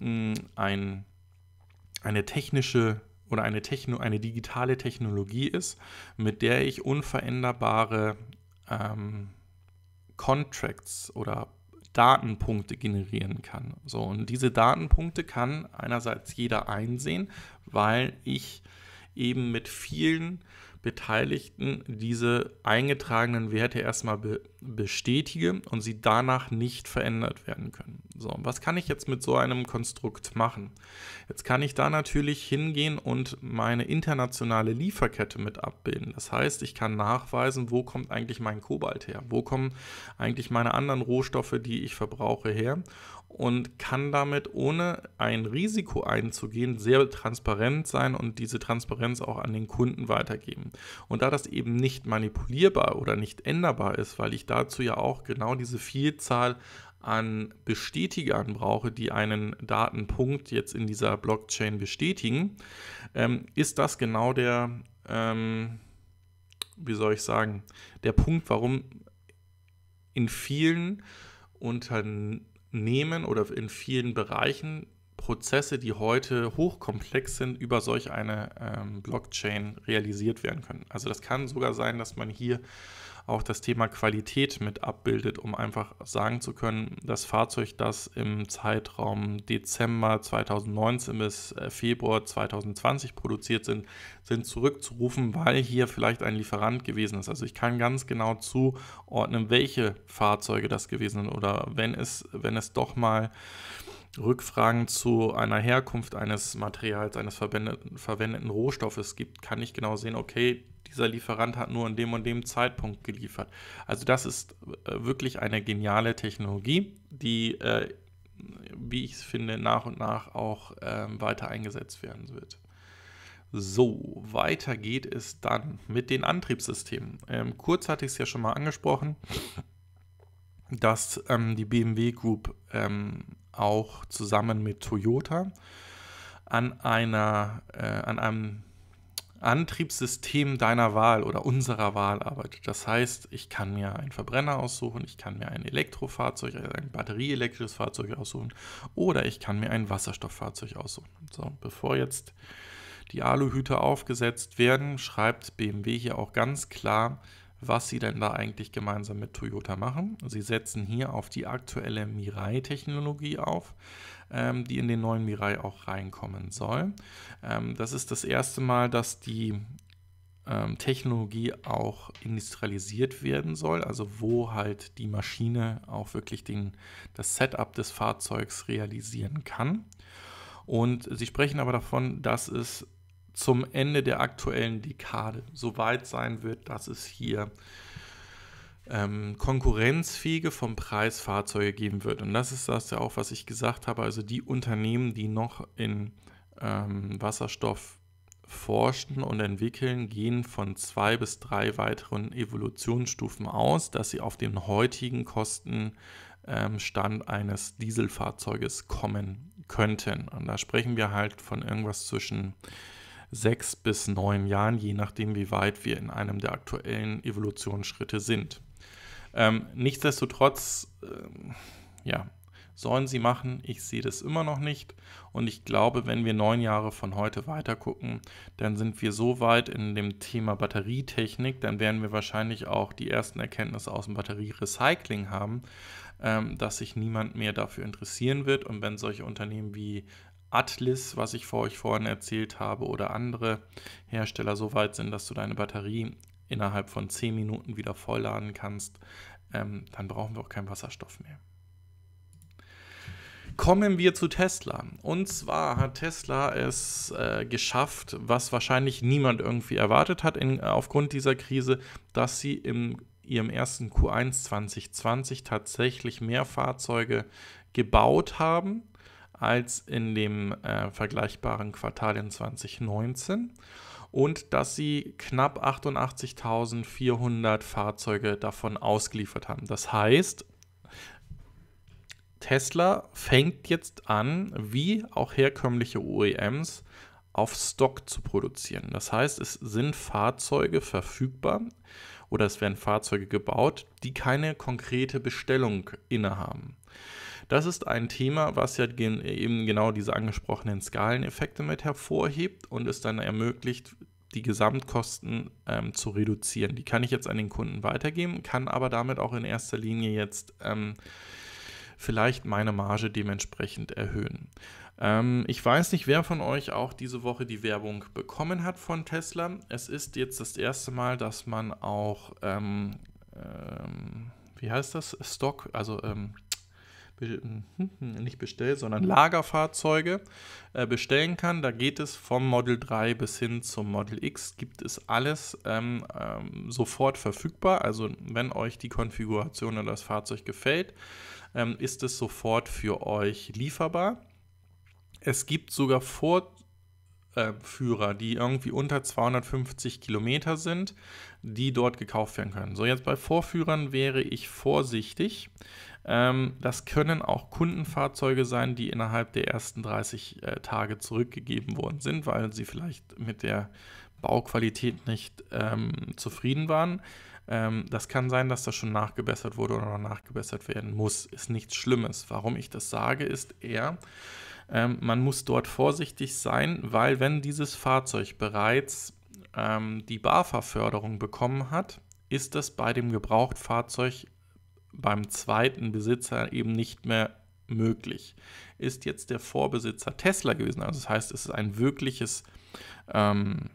mh, hm, ein eine technische oder eine, Techno, eine digitale Technologie ist, mit der ich unveränderbare ähm, Contracts oder Datenpunkte generieren kann. So, und diese Datenpunkte kann einerseits jeder einsehen, weil ich eben mit vielen Beteiligten diese eingetragenen Werte erstmal be bestätige und sie danach nicht verändert werden können. So, was kann ich jetzt mit so einem Konstrukt machen? Jetzt kann ich da natürlich hingehen und meine internationale Lieferkette mit abbilden. Das heißt, ich kann nachweisen, wo kommt eigentlich mein Kobalt her? Wo kommen eigentlich meine anderen Rohstoffe, die ich verbrauche, her? und kann damit, ohne ein Risiko einzugehen, sehr transparent sein und diese Transparenz auch an den Kunden weitergeben. Und da das eben nicht manipulierbar oder nicht änderbar ist, weil ich dazu ja auch genau diese Vielzahl an Bestätigern brauche, die einen Datenpunkt jetzt in dieser Blockchain bestätigen, ähm, ist das genau der, ähm, wie soll ich sagen, der Punkt, warum in vielen Unternehmen nehmen oder in vielen Bereichen Prozesse, die heute hochkomplex sind, über solch eine ähm, Blockchain realisiert werden können. Also das kann sogar sein, dass man hier auch das Thema Qualität mit abbildet, um einfach sagen zu können, das Fahrzeug, das im Zeitraum Dezember 2019 bis äh, Februar 2020 produziert sind, sind zurückzurufen, weil hier vielleicht ein Lieferant gewesen ist. Also ich kann ganz genau zuordnen, welche Fahrzeuge das gewesen sind oder wenn es, wenn es doch mal Rückfragen zu einer Herkunft eines Materials, eines verwendeten Rohstoffes gibt, kann ich genau sehen, okay, dieser Lieferant hat nur in dem und dem Zeitpunkt geliefert. Also das ist äh, wirklich eine geniale Technologie, die, äh, wie ich finde, nach und nach auch ähm, weiter eingesetzt werden wird. So, weiter geht es dann mit den Antriebssystemen. Ähm, kurz hatte ich es ja schon mal angesprochen, dass ähm, die BMW Group ähm, auch zusammen mit Toyota an, einer, äh, an einem Antriebssystem deiner Wahl oder unserer Wahl arbeitet. Das heißt, ich kann mir einen Verbrenner aussuchen, ich kann mir ein Elektrofahrzeug, also ein batterieelektrisches Fahrzeug aussuchen oder ich kann mir ein Wasserstofffahrzeug aussuchen. So, bevor jetzt die Aluhüte aufgesetzt werden, schreibt BMW hier auch ganz klar, was sie denn da eigentlich gemeinsam mit Toyota machen. Sie setzen hier auf die aktuelle Mirai-Technologie auf, ähm, die in den neuen Mirai auch reinkommen soll. Ähm, das ist das erste Mal, dass die ähm, Technologie auch industrialisiert werden soll, also wo halt die Maschine auch wirklich den, das Setup des Fahrzeugs realisieren kann. Und sie sprechen aber davon, dass es zum Ende der aktuellen Dekade so weit sein wird, dass es hier ähm, konkurrenzfähige vom Preis Fahrzeuge geben wird. Und das ist das ja auch, was ich gesagt habe. Also die Unternehmen, die noch in ähm, Wasserstoff forschen und entwickeln, gehen von zwei bis drei weiteren Evolutionsstufen aus, dass sie auf den heutigen Kostenstand ähm, eines Dieselfahrzeuges kommen könnten. Und da sprechen wir halt von irgendwas zwischen sechs bis neun Jahren, je nachdem, wie weit wir in einem der aktuellen Evolutionsschritte sind. Ähm, nichtsdestotrotz, ähm, ja, sollen sie machen. Ich sehe das immer noch nicht. Und ich glaube, wenn wir neun Jahre von heute weiter gucken, dann sind wir so weit in dem Thema Batterietechnik, dann werden wir wahrscheinlich auch die ersten Erkenntnisse aus dem Batterierecycling haben, ähm, dass sich niemand mehr dafür interessieren wird. Und wenn solche Unternehmen wie Atlas, was ich vor euch vorhin erzählt habe, oder andere Hersteller so weit sind, dass du deine Batterie innerhalb von 10 Minuten wieder vollladen kannst, ähm, dann brauchen wir auch keinen Wasserstoff mehr. Kommen wir zu Tesla. Und zwar hat Tesla es äh, geschafft, was wahrscheinlich niemand irgendwie erwartet hat in, äh, aufgrund dieser Krise, dass sie in ihrem ersten Q1 2020 tatsächlich mehr Fahrzeuge gebaut haben als in dem äh, vergleichbaren Quartal in 2019 und dass sie knapp 88.400 Fahrzeuge davon ausgeliefert haben. Das heißt, Tesla fängt jetzt an, wie auch herkömmliche OEMs, auf Stock zu produzieren. Das heißt, es sind Fahrzeuge verfügbar oder es werden Fahrzeuge gebaut, die keine konkrete Bestellung innehaben. Das ist ein Thema, was ja eben genau diese angesprochenen Skaleneffekte mit hervorhebt und es dann ermöglicht, die Gesamtkosten ähm, zu reduzieren. Die kann ich jetzt an den Kunden weitergeben, kann aber damit auch in erster Linie jetzt ähm, vielleicht meine Marge dementsprechend erhöhen. Ähm, ich weiß nicht, wer von euch auch diese Woche die Werbung bekommen hat von Tesla. Es ist jetzt das erste Mal, dass man auch, ähm, ähm, wie heißt das, Stock, also hm, nicht bestellt, sondern Lagerfahrzeuge äh, bestellen kann. Da geht es vom Model 3 bis hin zum Model X, gibt es alles ähm, ähm, sofort verfügbar. Also wenn euch die Konfiguration oder das Fahrzeug gefällt, ähm, ist es sofort für euch lieferbar. Es gibt sogar vor Führer, die irgendwie unter 250 Kilometer sind, die dort gekauft werden können. So, jetzt bei Vorführern wäre ich vorsichtig. Ähm, das können auch Kundenfahrzeuge sein, die innerhalb der ersten 30 äh, Tage zurückgegeben worden sind, weil sie vielleicht mit der Bauqualität nicht ähm, zufrieden waren. Ähm, das kann sein, dass das schon nachgebessert wurde oder noch nachgebessert werden muss. Ist nichts Schlimmes. Warum ich das sage, ist eher, ähm, man muss dort vorsichtig sein, weil wenn dieses Fahrzeug bereits ähm, die BAFA-Förderung bekommen hat, ist das bei dem Gebrauchtfahrzeug beim zweiten Besitzer eben nicht mehr möglich. Ist jetzt der Vorbesitzer Tesla gewesen, also das heißt, es ist ein wirkliches ähm,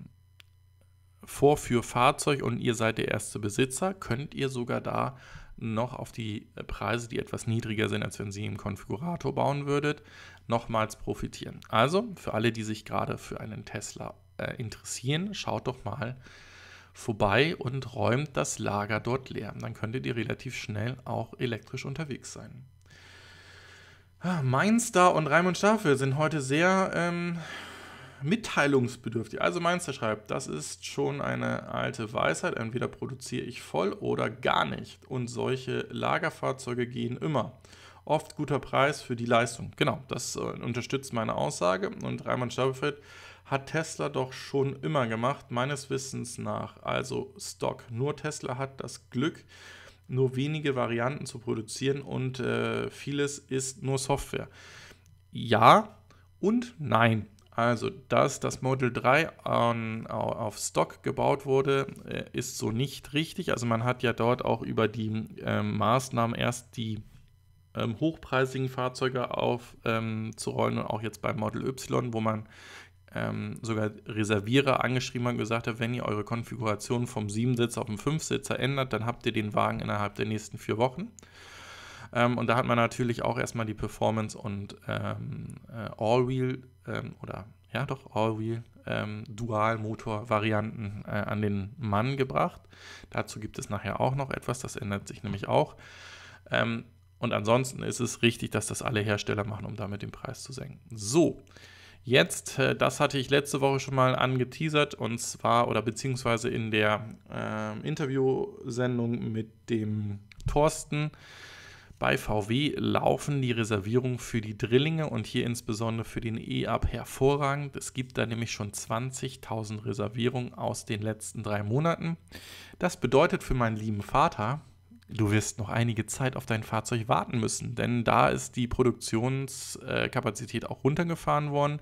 Vorführfahrzeug und ihr seid der erste Besitzer, könnt ihr sogar da noch auf die Preise, die etwas niedriger sind, als wenn sie im Konfigurator bauen würdet, nochmals profitieren. Also für alle, die sich gerade für einen Tesla äh, interessieren, schaut doch mal vorbei und räumt das Lager dort leer. Dann könntet ihr relativ schnell auch elektrisch unterwegs sein. Ah, Mainster und Raimund Staffel sind heute sehr ähm, mitteilungsbedürftig. Also Mainster schreibt, das ist schon eine alte Weisheit, entweder produziere ich voll oder gar nicht. Und solche Lagerfahrzeuge gehen immer oft guter Preis für die Leistung. Genau, das äh, unterstützt meine Aussage. Und Reimann Stabefeld hat Tesla doch schon immer gemacht, meines Wissens nach. Also Stock. Nur Tesla hat das Glück, nur wenige Varianten zu produzieren und äh, vieles ist nur Software. Ja und nein. Also, dass das Model 3 an, auf Stock gebaut wurde, äh, ist so nicht richtig. Also man hat ja dort auch über die äh, Maßnahmen erst die ähm, hochpreisigen Fahrzeuge aufzurollen ähm, und auch jetzt beim Model Y, wo man ähm, sogar Reservierer angeschrieben hat und gesagt hat, wenn ihr eure Konfiguration vom 7-Sitzer auf den 5-Sitzer ändert, dann habt ihr den Wagen innerhalb der nächsten vier Wochen. Ähm, und da hat man natürlich auch erstmal die Performance und ähm, äh, All-Wheel ähm, oder ja doch All-Wheel ähm, Dual-Motor-Varianten äh, an den Mann gebracht. Dazu gibt es nachher auch noch etwas, das ändert sich nämlich auch. Ähm, und ansonsten ist es richtig, dass das alle Hersteller machen, um damit den Preis zu senken. So, jetzt, äh, das hatte ich letzte Woche schon mal angeteasert und zwar oder beziehungsweise in der äh, Interviewsendung mit dem Thorsten. Bei VW laufen die Reservierungen für die Drillinge und hier insbesondere für den E-Up hervorragend. Es gibt da nämlich schon 20.000 Reservierungen aus den letzten drei Monaten. Das bedeutet für meinen lieben Vater, Du wirst noch einige Zeit auf dein Fahrzeug warten müssen, denn da ist die Produktionskapazität auch runtergefahren worden,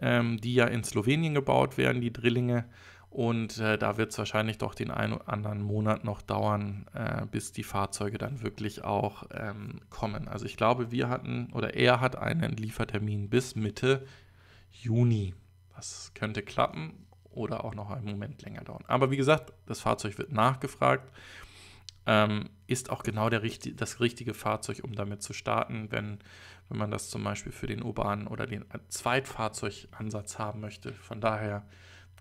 ähm, die ja in Slowenien gebaut werden, die Drillinge. Und äh, da wird es wahrscheinlich doch den einen oder anderen Monat noch dauern, äh, bis die Fahrzeuge dann wirklich auch ähm, kommen. Also ich glaube, wir hatten oder er hat einen Liefertermin bis Mitte Juni. Das könnte klappen oder auch noch einen Moment länger dauern. Aber wie gesagt, das Fahrzeug wird nachgefragt ähm, ist auch genau der, das richtige Fahrzeug, um damit zu starten, wenn, wenn man das zum Beispiel für den urbanen oder den äh, Zweitfahrzeugansatz haben möchte. Von daher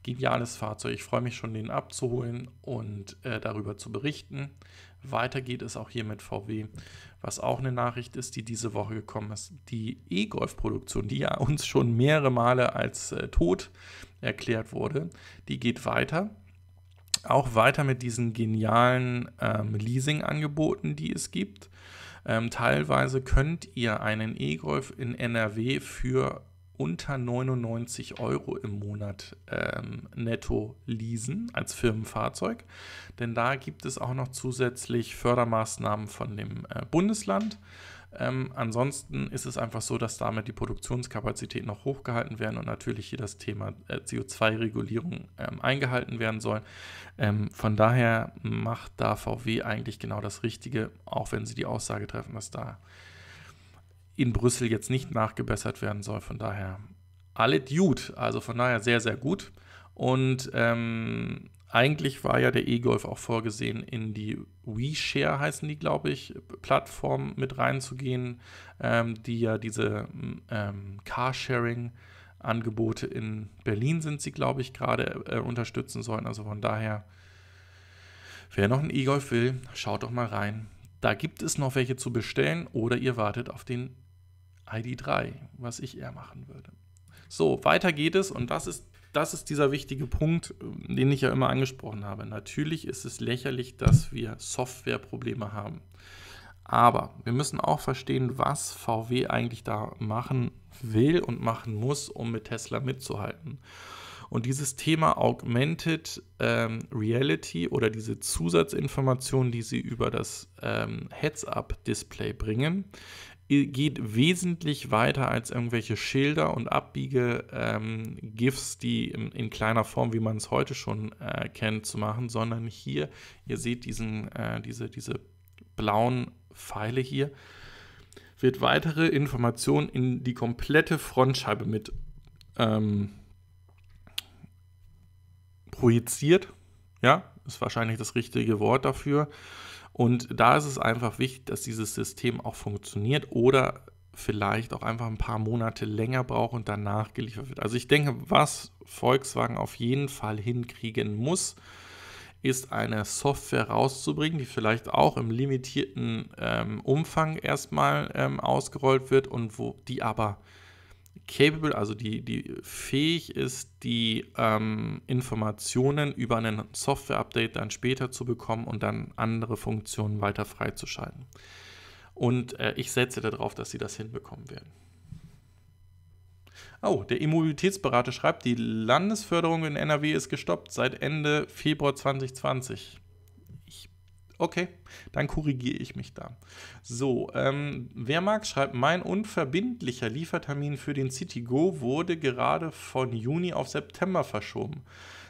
geniales Fahrzeug. Ich freue mich schon, den abzuholen und äh, darüber zu berichten. Weiter geht es auch hier mit VW, was auch eine Nachricht ist, die diese Woche gekommen ist. Die E-Golf-Produktion, die ja uns schon mehrere Male als äh, tot erklärt wurde, die geht weiter auch weiter mit diesen genialen ähm, Leasing-Angeboten, die es gibt. Ähm, teilweise könnt ihr einen E-Golf in NRW für unter 99 Euro im Monat ähm, netto leasen als Firmenfahrzeug. Denn da gibt es auch noch zusätzlich Fördermaßnahmen von dem äh, Bundesland. Ähm, ansonsten ist es einfach so, dass damit die Produktionskapazitäten noch hochgehalten werden und natürlich hier das Thema äh, CO2-Regulierung ähm, eingehalten werden soll. Ähm, von daher macht da VW eigentlich genau das Richtige, auch wenn sie die Aussage treffen, dass da in Brüssel jetzt nicht nachgebessert werden soll. Von daher alle gut, also von daher sehr, sehr gut. Und ähm, eigentlich war ja der E-Golf auch vorgesehen, in die WeShare heißen die, glaube ich, Plattform mit reinzugehen, ähm, die ja diese ähm, Carsharing-Angebote in Berlin sind sie, glaube ich, gerade äh, unterstützen sollen. Also von daher, wer noch einen E-Golf will, schaut doch mal rein. Da gibt es noch welche zu bestellen oder ihr wartet auf den ID3, was ich eher machen würde. So, weiter geht es und das ist das ist dieser wichtige Punkt, ähm, den ich ja immer angesprochen habe. Natürlich ist es lächerlich, dass wir Softwareprobleme haben. Aber wir müssen auch verstehen, was VW eigentlich da machen will und machen muss, um mit Tesla mitzuhalten. Und dieses Thema Augmented ähm, Reality oder diese Zusatzinformationen, die sie über das ähm, Heads-Up-Display bringen, geht wesentlich weiter als irgendwelche Schilder und Abbiege-GIFs, ähm, die in, in, kleiner Form, wie man es heute schon äh, kennt, zu machen, sondern hier, ihr seht diesen, äh, diese, diese blauen Pfeile hier, wird weitere Informationen in die komplette Frontscheibe mit ähm, projiziert. Ja, ist wahrscheinlich das richtige Wort dafür. Und da ist es einfach wichtig, dass dieses System auch funktioniert oder vielleicht auch einfach ein paar Monate länger braucht und danach geliefert wird. Also ich denke, was Volkswagen auf jeden Fall hinkriegen muss, ist eine Software rauszubringen, die vielleicht auch im limitierten ähm, Umfang erstmal ähm, ausgerollt wird und wo die aber capable, also die, die fähig ist, die ähm, Informationen über einen Software-Update dann später zu bekommen und dann andere Funktionen weiter freizuschalten. Und äh, ich setze darauf, dass sie das hinbekommen werden. Oh, der Immobilitätsberater schreibt, die Landesförderung in NRW ist gestoppt seit Ende Februar 2020. Okay, dann korrigiere ich mich da. So, ähm, mag, schreibt, mein unverbindlicher Liefertermin für den Citigo wurde gerade von Juni auf September verschoben.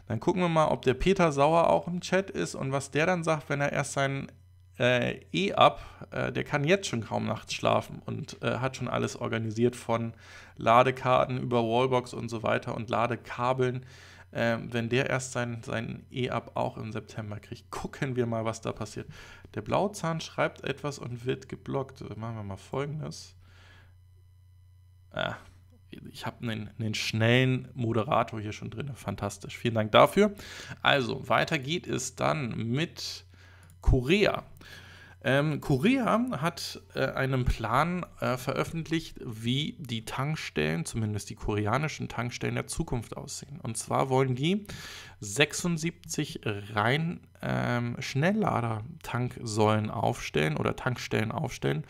Dann gucken wir mal, ob der Peter Sauer auch im Chat ist und was der dann sagt, wenn er erst sein äh, E up äh, der kann jetzt schon kaum nachts schlafen und äh, hat schon alles organisiert von Ladekarten über Wallbox und so weiter und Ladekabeln. Ähm, wenn der erst seinen sein E-Up auch im September kriegt, gucken wir mal, was da passiert. Der Blauzahn schreibt etwas und wird geblockt. Äh, machen wir mal folgendes. Ah, ich habe einen, einen, schnellen Moderator hier schon drin. Fantastisch. Vielen Dank dafür. Also, weiter geht es dann mit Korea. Ähm, Korea hat äh, einen Plan äh, veröffentlicht, wie die Tankstellen, zumindest die koreanischen Tankstellen der Zukunft aussehen. Und zwar wollen die 76 rein ähm, Schnelllader-Tanksäulen aufstellen oder Tankstellen aufstellen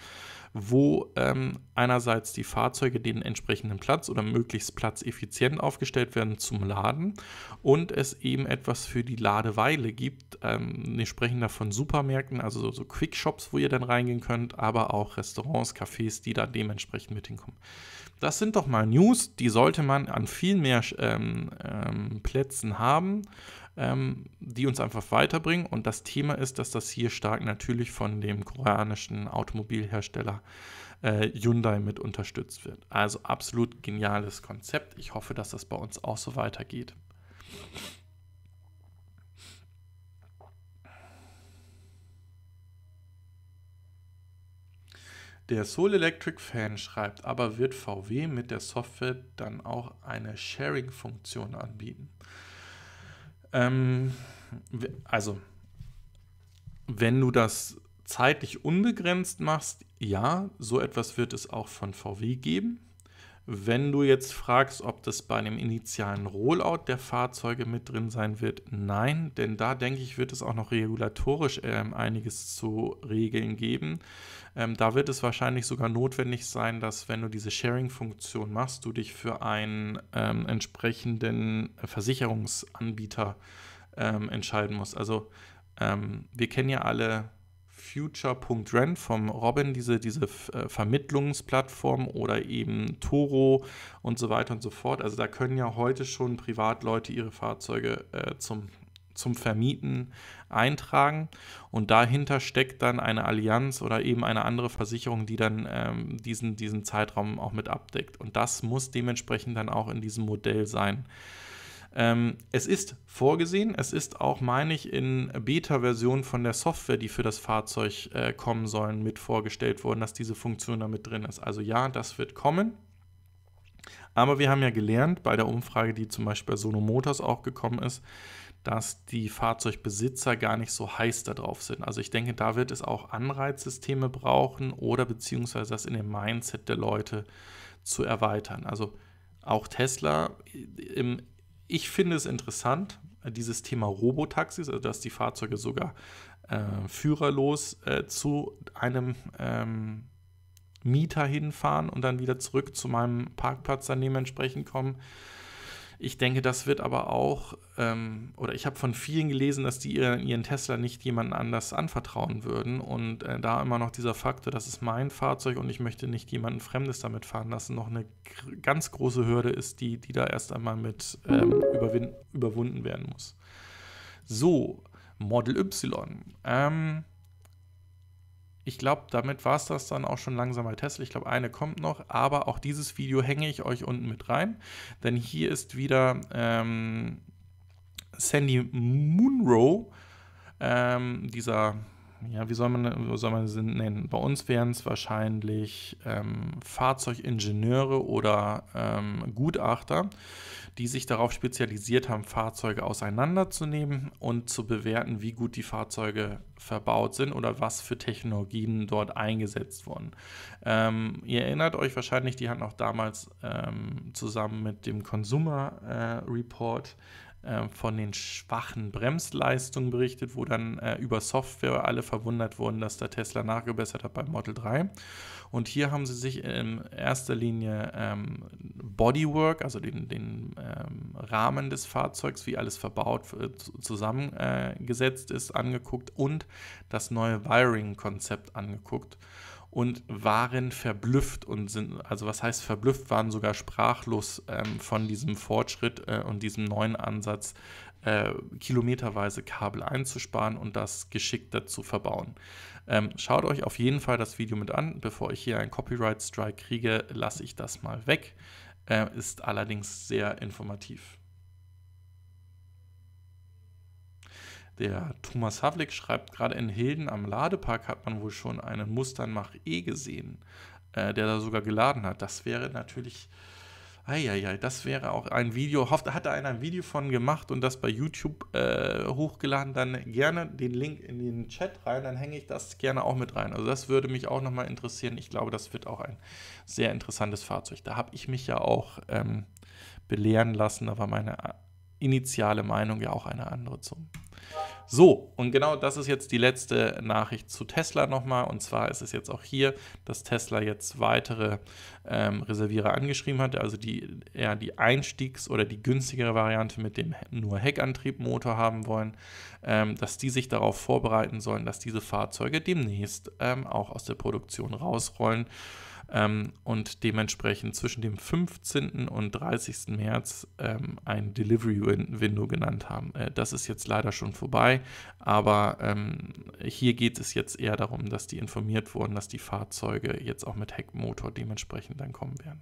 wo ähm, einerseits die Fahrzeuge den entsprechenden Platz oder möglichst platzeffizient aufgestellt werden zum Laden und es eben etwas für die Ladeweile gibt. Ähm, wir sprechen da von Supermärkten, also so, so Quickshops, wo ihr dann reingehen könnt, aber auch Restaurants, Cafés, die da dementsprechend mit hinkommen. Das sind doch mal News, die sollte man an viel mehr ähm, ähm Plätzen haben ähm, die uns einfach weiterbringen. Und das Thema ist, dass das hier stark natürlich von dem koreanischen Automobilhersteller äh, Hyundai mit unterstützt wird. Also absolut geniales Konzept. Ich hoffe, dass das bei uns auch so weitergeht. Der Soul Electric Fan schreibt, aber wird VW mit der Software dann auch eine Sharing-Funktion anbieten? Ähm, also, wenn du das zeitlich unbegrenzt machst, ja, so etwas wird es auch von VW geben. Wenn du jetzt fragst, ob das bei einem initialen Rollout der Fahrzeuge mit drin sein wird, nein, denn da denke ich, wird es auch noch regulatorisch äh, einiges zu regeln geben. Ähm, da wird es wahrscheinlich sogar notwendig sein, dass wenn du diese Sharing-Funktion machst, du dich für einen ähm, entsprechenden Versicherungsanbieter ähm, entscheiden musst. Also ähm, wir kennen ja alle Future.rent vom Robin, diese, diese äh, Vermittlungsplattform oder eben Toro und so weiter und so fort. Also da können ja heute schon Privatleute ihre Fahrzeuge äh, zum zum Vermieten eintragen. Und dahinter steckt dann eine Allianz oder eben eine andere Versicherung, die dann ähm, diesen, diesen Zeitraum auch mit abdeckt. Und das muss dementsprechend dann auch in diesem Modell sein. Ähm, es ist vorgesehen, es ist auch, meine ich, in Beta-Version von der Software, die für das Fahrzeug äh, kommen sollen, mit vorgestellt worden, dass diese Funktion da mit drin ist. Also ja, das wird kommen. Aber wir haben ja gelernt bei der Umfrage, die zum Beispiel bei Sono Motors auch gekommen ist, dass die Fahrzeugbesitzer gar nicht so heiß darauf sind. Also ich denke, da wird es auch Anreizsysteme brauchen oder beziehungsweise das in dem Mindset der Leute zu erweitern. Also auch Tesla, ich finde es interessant, dieses Thema Robotaxis, also dass die Fahrzeuge sogar äh, führerlos äh, zu einem ähm, Mieter hinfahren und dann wieder zurück zu meinem Parkplatz dann dementsprechend kommen. Ich denke, das wird aber auch, ähm, oder ich habe von vielen gelesen, dass die ihren Tesla nicht jemandem anders anvertrauen würden. Und äh, da immer noch dieser Faktor, das ist mein Fahrzeug und ich möchte nicht jemanden Fremdes damit fahren lassen, noch eine ganz große Hürde ist, die, die da erst einmal mit ähm, überwunden werden muss. So, Model Y. Ähm, ich glaube, damit war es das dann auch schon langsam bei Tesla. Ich glaube, eine kommt noch, aber auch dieses Video hänge ich euch unten mit rein, denn hier ist wieder ähm, Sandy Munro, ähm, dieser, ja, wie soll man, wie soll man sie nennen? Bei uns wären es wahrscheinlich ähm, Fahrzeugingenieure oder ähm, Gutachter, die sich darauf spezialisiert haben, Fahrzeuge auseinanderzunehmen und zu bewerten, wie gut die Fahrzeuge verbaut sind oder was für Technologien dort eingesetzt wurden. Ähm, ihr erinnert euch wahrscheinlich, die hatten auch damals ähm, zusammen mit dem Consumer äh, Report ähm, von den schwachen Bremsleistungen berichtet, wo dann äh, über Software alle verwundert wurden, dass da Tesla nachgebessert hat beim Model 3. Und hier haben sie sich in erster Linie ähm, Bodywork, also den, den ähm, Rahmen des Fahrzeugs, wie alles verbaut äh, zusammengesetzt äh, ist, angeguckt und das neue Wiring-Konzept angeguckt und waren verblüfft und sind, also was heißt verblüfft, waren sogar sprachlos ähm, von diesem Fortschritt äh, und diesem neuen Ansatz, äh, kilometerweise Kabel einzusparen und das geschickter zu verbauen. Ähm, schaut euch auf jeden Fall das Video mit an. Bevor ich hier einen Copyright Strike kriege, lasse ich das mal weg. Äh, ist allerdings sehr informativ. Der Thomas Havlik schreibt, gerade in Hilden am Ladepark hat man wohl schon einen Musternmach E gesehen, äh, der da sogar geladen hat. Das wäre natürlich, eieiei, das wäre auch ein Video, hofft, hat da einer ein Video von gemacht und das bei YouTube äh, hochgeladen, dann gerne den Link in den Chat rein, dann hänge ich das gerne auch mit rein. Also das würde mich auch nochmal interessieren. Ich glaube, das wird auch ein sehr interessantes Fahrzeug. Da habe ich mich ja auch ähm, belehren lassen, da war meine initiale Meinung ja auch eine andere zu. So, und genau das ist jetzt die letzte Nachricht zu Tesla nochmal. Und zwar ist es jetzt auch hier, dass Tesla jetzt weitere ähm, Reservierer angeschrieben hat. Also die eher die Einstiegs- oder die günstigere Variante mit dem nur Heckantriebmotor haben wollen, ähm, dass die sich darauf vorbereiten sollen, dass diese Fahrzeuge demnächst ähm, auch aus der Produktion rausrollen ähm, und dementsprechend zwischen dem 15. und 30. März ähm, ein Delivery Window genannt haben. Äh, das ist jetzt leider schon vorbei, aber ähm, hier geht es jetzt eher darum, dass die informiert wurden, dass die Fahrzeuge jetzt auch mit Heckmotor dementsprechend dann kommen werden.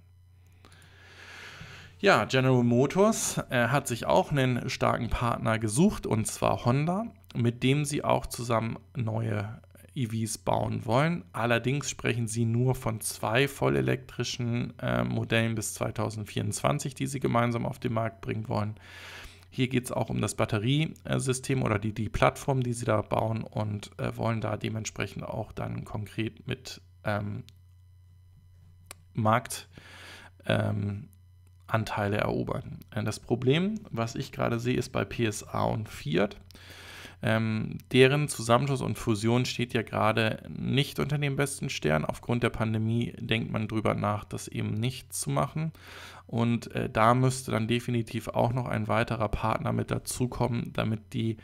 Ja, General Motors äh, hat sich auch einen starken Partner gesucht und zwar Honda, mit dem sie auch zusammen neue EVs bauen wollen. Allerdings sprechen sie nur von zwei vollelektrischen äh, Modellen bis 2024, die sie gemeinsam auf den Markt bringen wollen. Hier geht es auch um das Batteriesystem oder die, die Plattform, die sie da bauen und äh, wollen da dementsprechend auch dann konkret mit ähm, Marktanteile ähm, erobern. Äh, das Problem, was ich gerade sehe, ist bei PSA und Fiat. Ähm, deren Zusammenschluss und Fusion steht ja gerade nicht unter dem besten Stern. Aufgrund der Pandemie denkt man darüber nach, das eben nicht zu machen. Und äh, da müsste dann definitiv auch noch ein weiterer Partner mit dazukommen, damit die,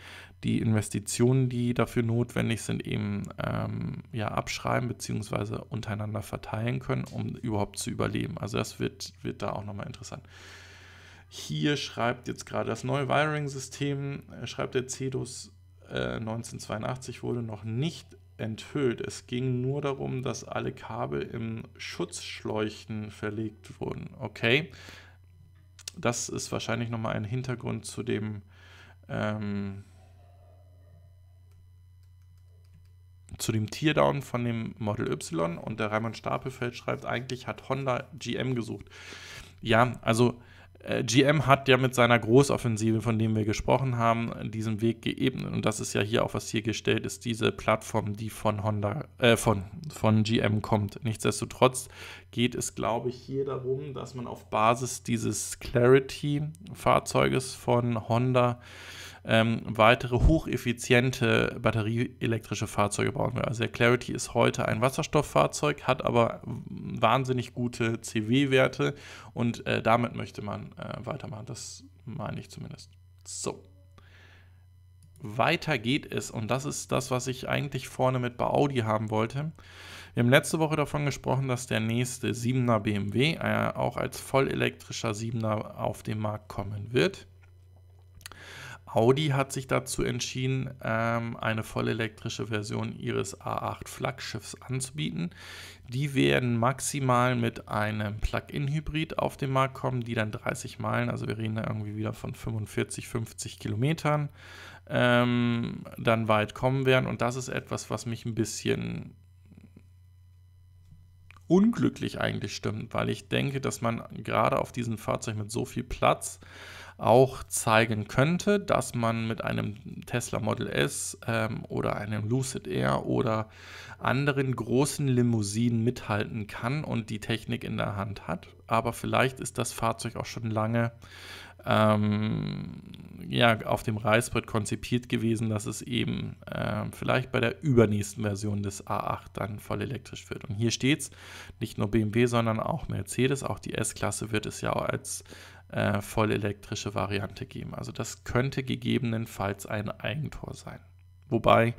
die Investitionen, die dafür notwendig sind, eben ähm, ja, abschreiben bzw. untereinander verteilen können, um überhaupt zu überleben. Also das wird, wird da auch nochmal interessant. Hier schreibt jetzt gerade das neue Wiring-System, äh, schreibt der CEDOS 1982 äh, wurde noch nicht enthüllt. Es ging nur darum, dass alle Kabel im Schutzschläuchen verlegt wurden. Okay, das ist wahrscheinlich nochmal ein Hintergrund zu dem ähm, zu dem Teardown von dem Model Y und der Raimund Stapelfeld schreibt, eigentlich hat Honda GM gesucht. Ja, also äh, GM hat ja mit seiner Großoffensive, von dem wir gesprochen haben, diesen Weg geebnet. Und das ist ja hier auch, was hier gestellt ist, diese Plattform, die von Honda, äh, von, von GM kommt. Nichtsdestotrotz geht es, glaube ich, hier darum, dass man auf Basis dieses Clarity-Fahrzeuges von Honda ähm, weitere hocheffiziente batterieelektrische Fahrzeuge bauen will. Also der Clarity ist heute ein Wasserstofffahrzeug, hat aber wahnsinnig gute CW-Werte und äh, damit möchte man äh, weitermachen. Das meine ich zumindest. So. Weiter geht es und das ist das, was ich eigentlich vorne mit bei Audi haben wollte. Wir haben letzte Woche davon gesprochen, dass der nächste 7er BMW äh, auch als vollelektrischer 7er auf den Markt kommen wird. Audi hat sich dazu entschieden, ähm, eine vollelektrische Version ihres A8 Flaggschiffs anzubieten. Die werden maximal mit einem Plug-in-Hybrid auf den Markt kommen, die dann 30 Meilen, also wir reden da irgendwie wieder von 45, 50 Kilometern, ähm, dann weit kommen werden. Und das ist etwas, was mich ein bisschen unglücklich eigentlich stimmt, weil ich denke, dass man gerade auf diesem Fahrzeug mit so viel Platz auch zeigen könnte, dass man mit einem Tesla Model S ähm, oder einem Lucid Air oder anderen großen Limousinen mithalten kann und die Technik in der Hand hat. Aber vielleicht ist das Fahrzeug auch schon lange ähm, ja, auf dem Reißbrett konzipiert gewesen, dass es eben äh, vielleicht bei der übernächsten Version des A8 dann voll elektrisch wird. Und hier steht es, nicht nur BMW, sondern auch Mercedes, auch die S-Klasse wird es ja auch als äh, voll elektrische Variante geben. Also das könnte gegebenenfalls ein Eigentor sein. Wobei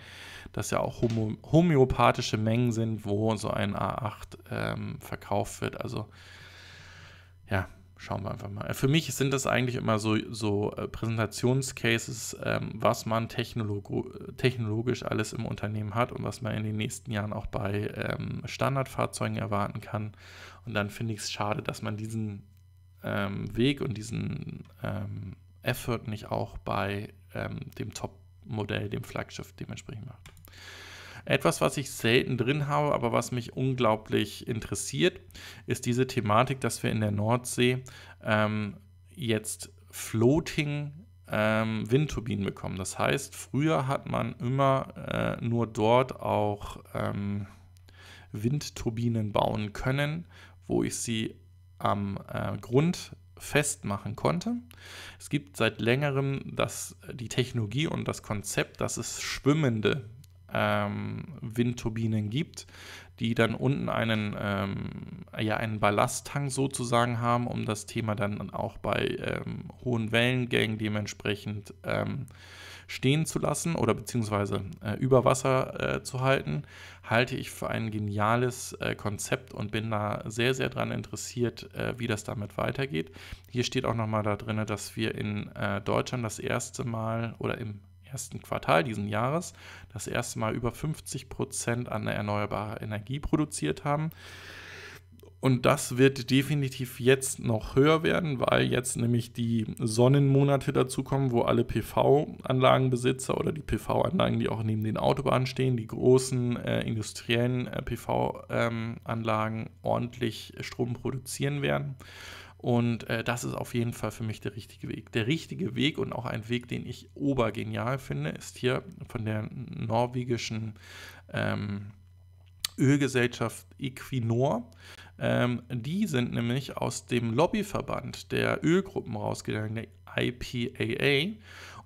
das ja auch homo- homöopathische Mengen sind, wo so ein A8 ähm, verkauft wird. Also ja, schauen wir einfach mal. Äh, für mich sind das eigentlich immer so, so äh, Präsentationscases, ähm, was man technologo technologisch alles im Unternehmen hat und was man in den nächsten Jahren auch bei ähm, Standardfahrzeugen erwarten kann. Und dann finde ich es schade, dass man diesen ähm, Weg und diesen ähm, Effort nicht auch bei ähm, dem Top-Modell, dem Flaggschiff dementsprechend macht. Etwas, was ich selten drin habe, aber was mich unglaublich interessiert, ist diese Thematik, dass wir in der Nordsee ähm, jetzt Floating ähm, Windturbinen bekommen. Das heißt, früher hat man immer äh, nur dort auch ähm, Windturbinen bauen können, wo ich sie am äh, Grund festmachen konnte. Es gibt seit längerem das, die Technologie und das Konzept, dass es schwimmende ähm, Windturbinen gibt, die dann unten einen, ähm, ja, einen Ballasttank sozusagen haben, um das Thema dann auch bei ähm, hohen Wellengängen dementsprechend ähm, stehen zu lassen oder beziehungsweise äh, über Wasser äh, zu halten, halte ich für ein geniales äh, Konzept und bin da sehr, sehr dran interessiert, äh, wie das damit weitergeht. Hier steht auch nochmal da drin, dass wir in äh, Deutschland das erste Mal oder im ersten Quartal diesen Jahres das erste Mal über 50 Prozent an erneuerbarer Energie produziert haben. Und das wird definitiv jetzt noch höher werden, weil jetzt nämlich die Sonnenmonate dazukommen, wo alle PV-Anlagenbesitzer oder die PV-Anlagen, die auch neben den Autobahnen stehen, die großen äh, industriellen äh, PV-Anlagen ähm, ordentlich Strom produzieren werden. Und äh, das ist auf jeden Fall für mich der richtige Weg. Der richtige Weg und auch ein Weg, den ich obergenial finde, ist hier von der norwegischen ähm, Ölgesellschaft Equinor. Ähm, die sind nämlich aus dem Lobbyverband der Ölgruppen rausgegangen, der IPAA,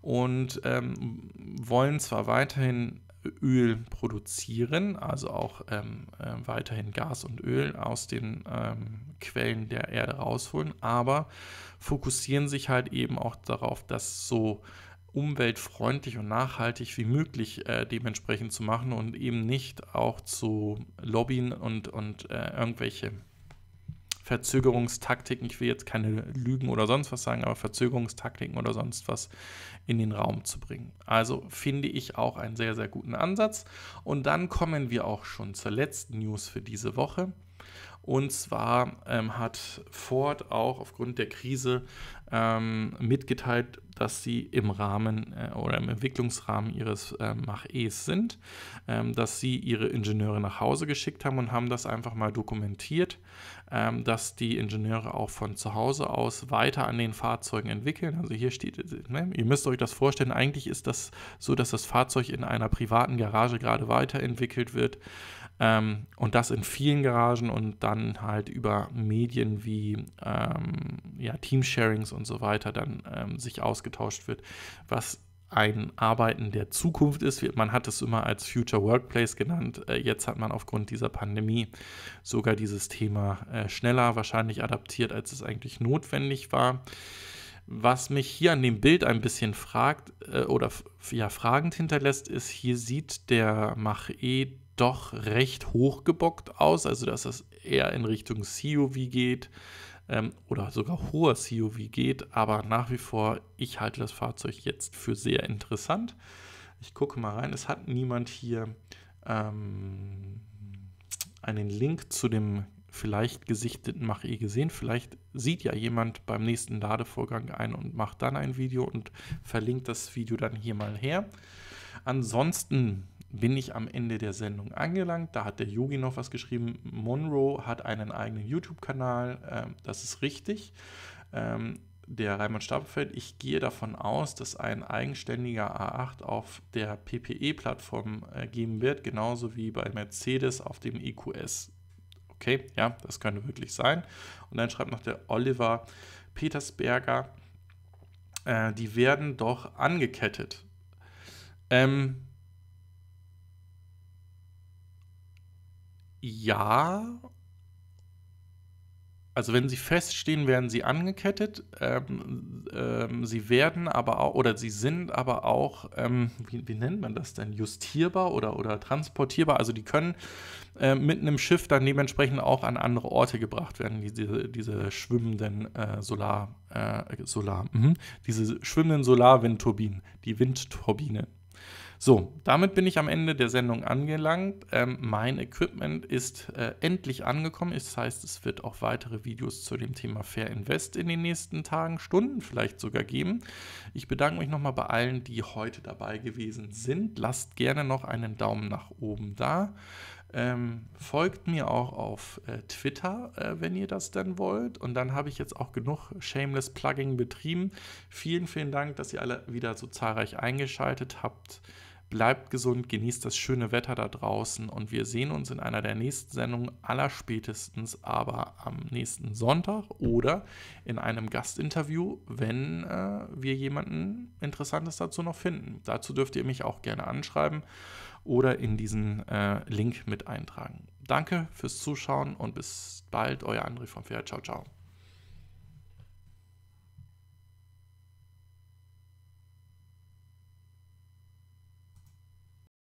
und ähm, wollen zwar weiterhin Öl produzieren, also auch ähm, äh, weiterhin Gas und Öl aus den ähm, Quellen der Erde rausholen, aber fokussieren sich halt eben auch darauf, das so umweltfreundlich und nachhaltig wie möglich äh, dementsprechend zu machen und eben nicht auch zu lobbyen und, und äh, irgendwelche Verzögerungstaktiken, ich will jetzt keine Lügen oder sonst was sagen, aber Verzögerungstaktiken oder sonst was in den Raum zu bringen. Also finde ich auch einen sehr, sehr guten Ansatz. Und dann kommen wir auch schon zur letzten News für diese Woche. Und zwar ähm, hat Ford auch aufgrund der Krise ähm, mitgeteilt, dass sie im Rahmen äh, oder im Entwicklungsrahmen ihres äh, Mach-Es sind, ähm, dass sie ihre Ingenieure nach Hause geschickt haben und haben das einfach mal dokumentiert ähm, dass die Ingenieure auch von zu Hause aus weiter an den Fahrzeugen entwickeln. Also hier steht, ne, ihr müsst euch das vorstellen, eigentlich ist das so, dass das Fahrzeug in einer privaten Garage gerade weiterentwickelt wird ähm, und das in vielen Garagen und dann halt über Medien wie ähm, ja, Teamsharings und so weiter dann ähm, sich ausgetauscht wird, was ein Arbeiten der Zukunft ist. Man hat es immer als Future Workplace genannt. Äh, jetzt hat man aufgrund dieser Pandemie sogar dieses Thema äh, schneller wahrscheinlich adaptiert, als es eigentlich notwendig war. Was mich hier an dem Bild ein bisschen fragt äh, oder ja fragend hinterlässt, ist, hier sieht der Mach-E doch recht hochgebockt aus, also dass es eher in Richtung CUV geht ähm, oder sogar hoher CUV geht, aber nach wie vor, ich halte das Fahrzeug jetzt für sehr interessant. Ich gucke mal rein, es hat niemand hier ähm, einen Link zu dem vielleicht gesichteten Mach-E gesehen. Vielleicht sieht ja jemand beim nächsten Ladevorgang ein und macht dann ein Video und verlinkt das Video dann hier mal her. Ansonsten bin ich am Ende der Sendung angelangt. Da hat der Yogi noch was geschrieben. Monroe hat einen eigenen YouTube-Kanal. Ähm, das ist richtig. Ähm, der Raimund Stapelfeld. Ich gehe davon aus, dass ein eigenständiger A8 auf der PPE-Plattform äh, geben wird, genauso wie bei Mercedes auf dem EQS. Okay, ja, das könnte wirklich sein. Und dann schreibt noch der Oliver Petersberger, äh, die werden doch angekettet. Ähm, Ja. Also wenn sie feststehen, werden sie angekettet. Ähm, ähm, sie werden aber auch, oder sie sind aber auch, ähm, wie, wie, nennt man das denn, justierbar oder, oder transportierbar. Also die können äh, mit einem Schiff dann dementsprechend auch an andere Orte gebracht werden, diese, diese schwimmenden äh, Solar, äh, Solar, mh, diese schwimmenden Solarwindturbinen, die Windturbinen. So, damit bin ich am Ende der Sendung angelangt. Ähm, mein Equipment ist äh, endlich angekommen. Das heißt, es wird auch weitere Videos zu dem Thema Fair Invest in den nächsten Tagen, Stunden vielleicht sogar geben. Ich bedanke mich nochmal bei allen, die heute dabei gewesen sind. Lasst gerne noch einen Daumen nach oben da. Ähm, folgt mir auch auf äh, Twitter, äh, wenn ihr das denn wollt. Und dann habe ich jetzt auch genug Shameless Plugging betrieben. Vielen, vielen Dank, dass ihr alle wieder so zahlreich eingeschaltet habt. Bleibt gesund, genießt das schöne Wetter da draußen und wir sehen uns in einer der nächsten Sendungen allerspätestens aber am nächsten Sonntag oder in einem Gastinterview, wenn äh, wir jemanden Interessantes dazu noch finden. Dazu dürft ihr mich auch gerne anschreiben oder in diesen äh, Link mit eintragen. Danke fürs Zuschauen und bis bald, euer André vom Pferd. Ciao, ciao.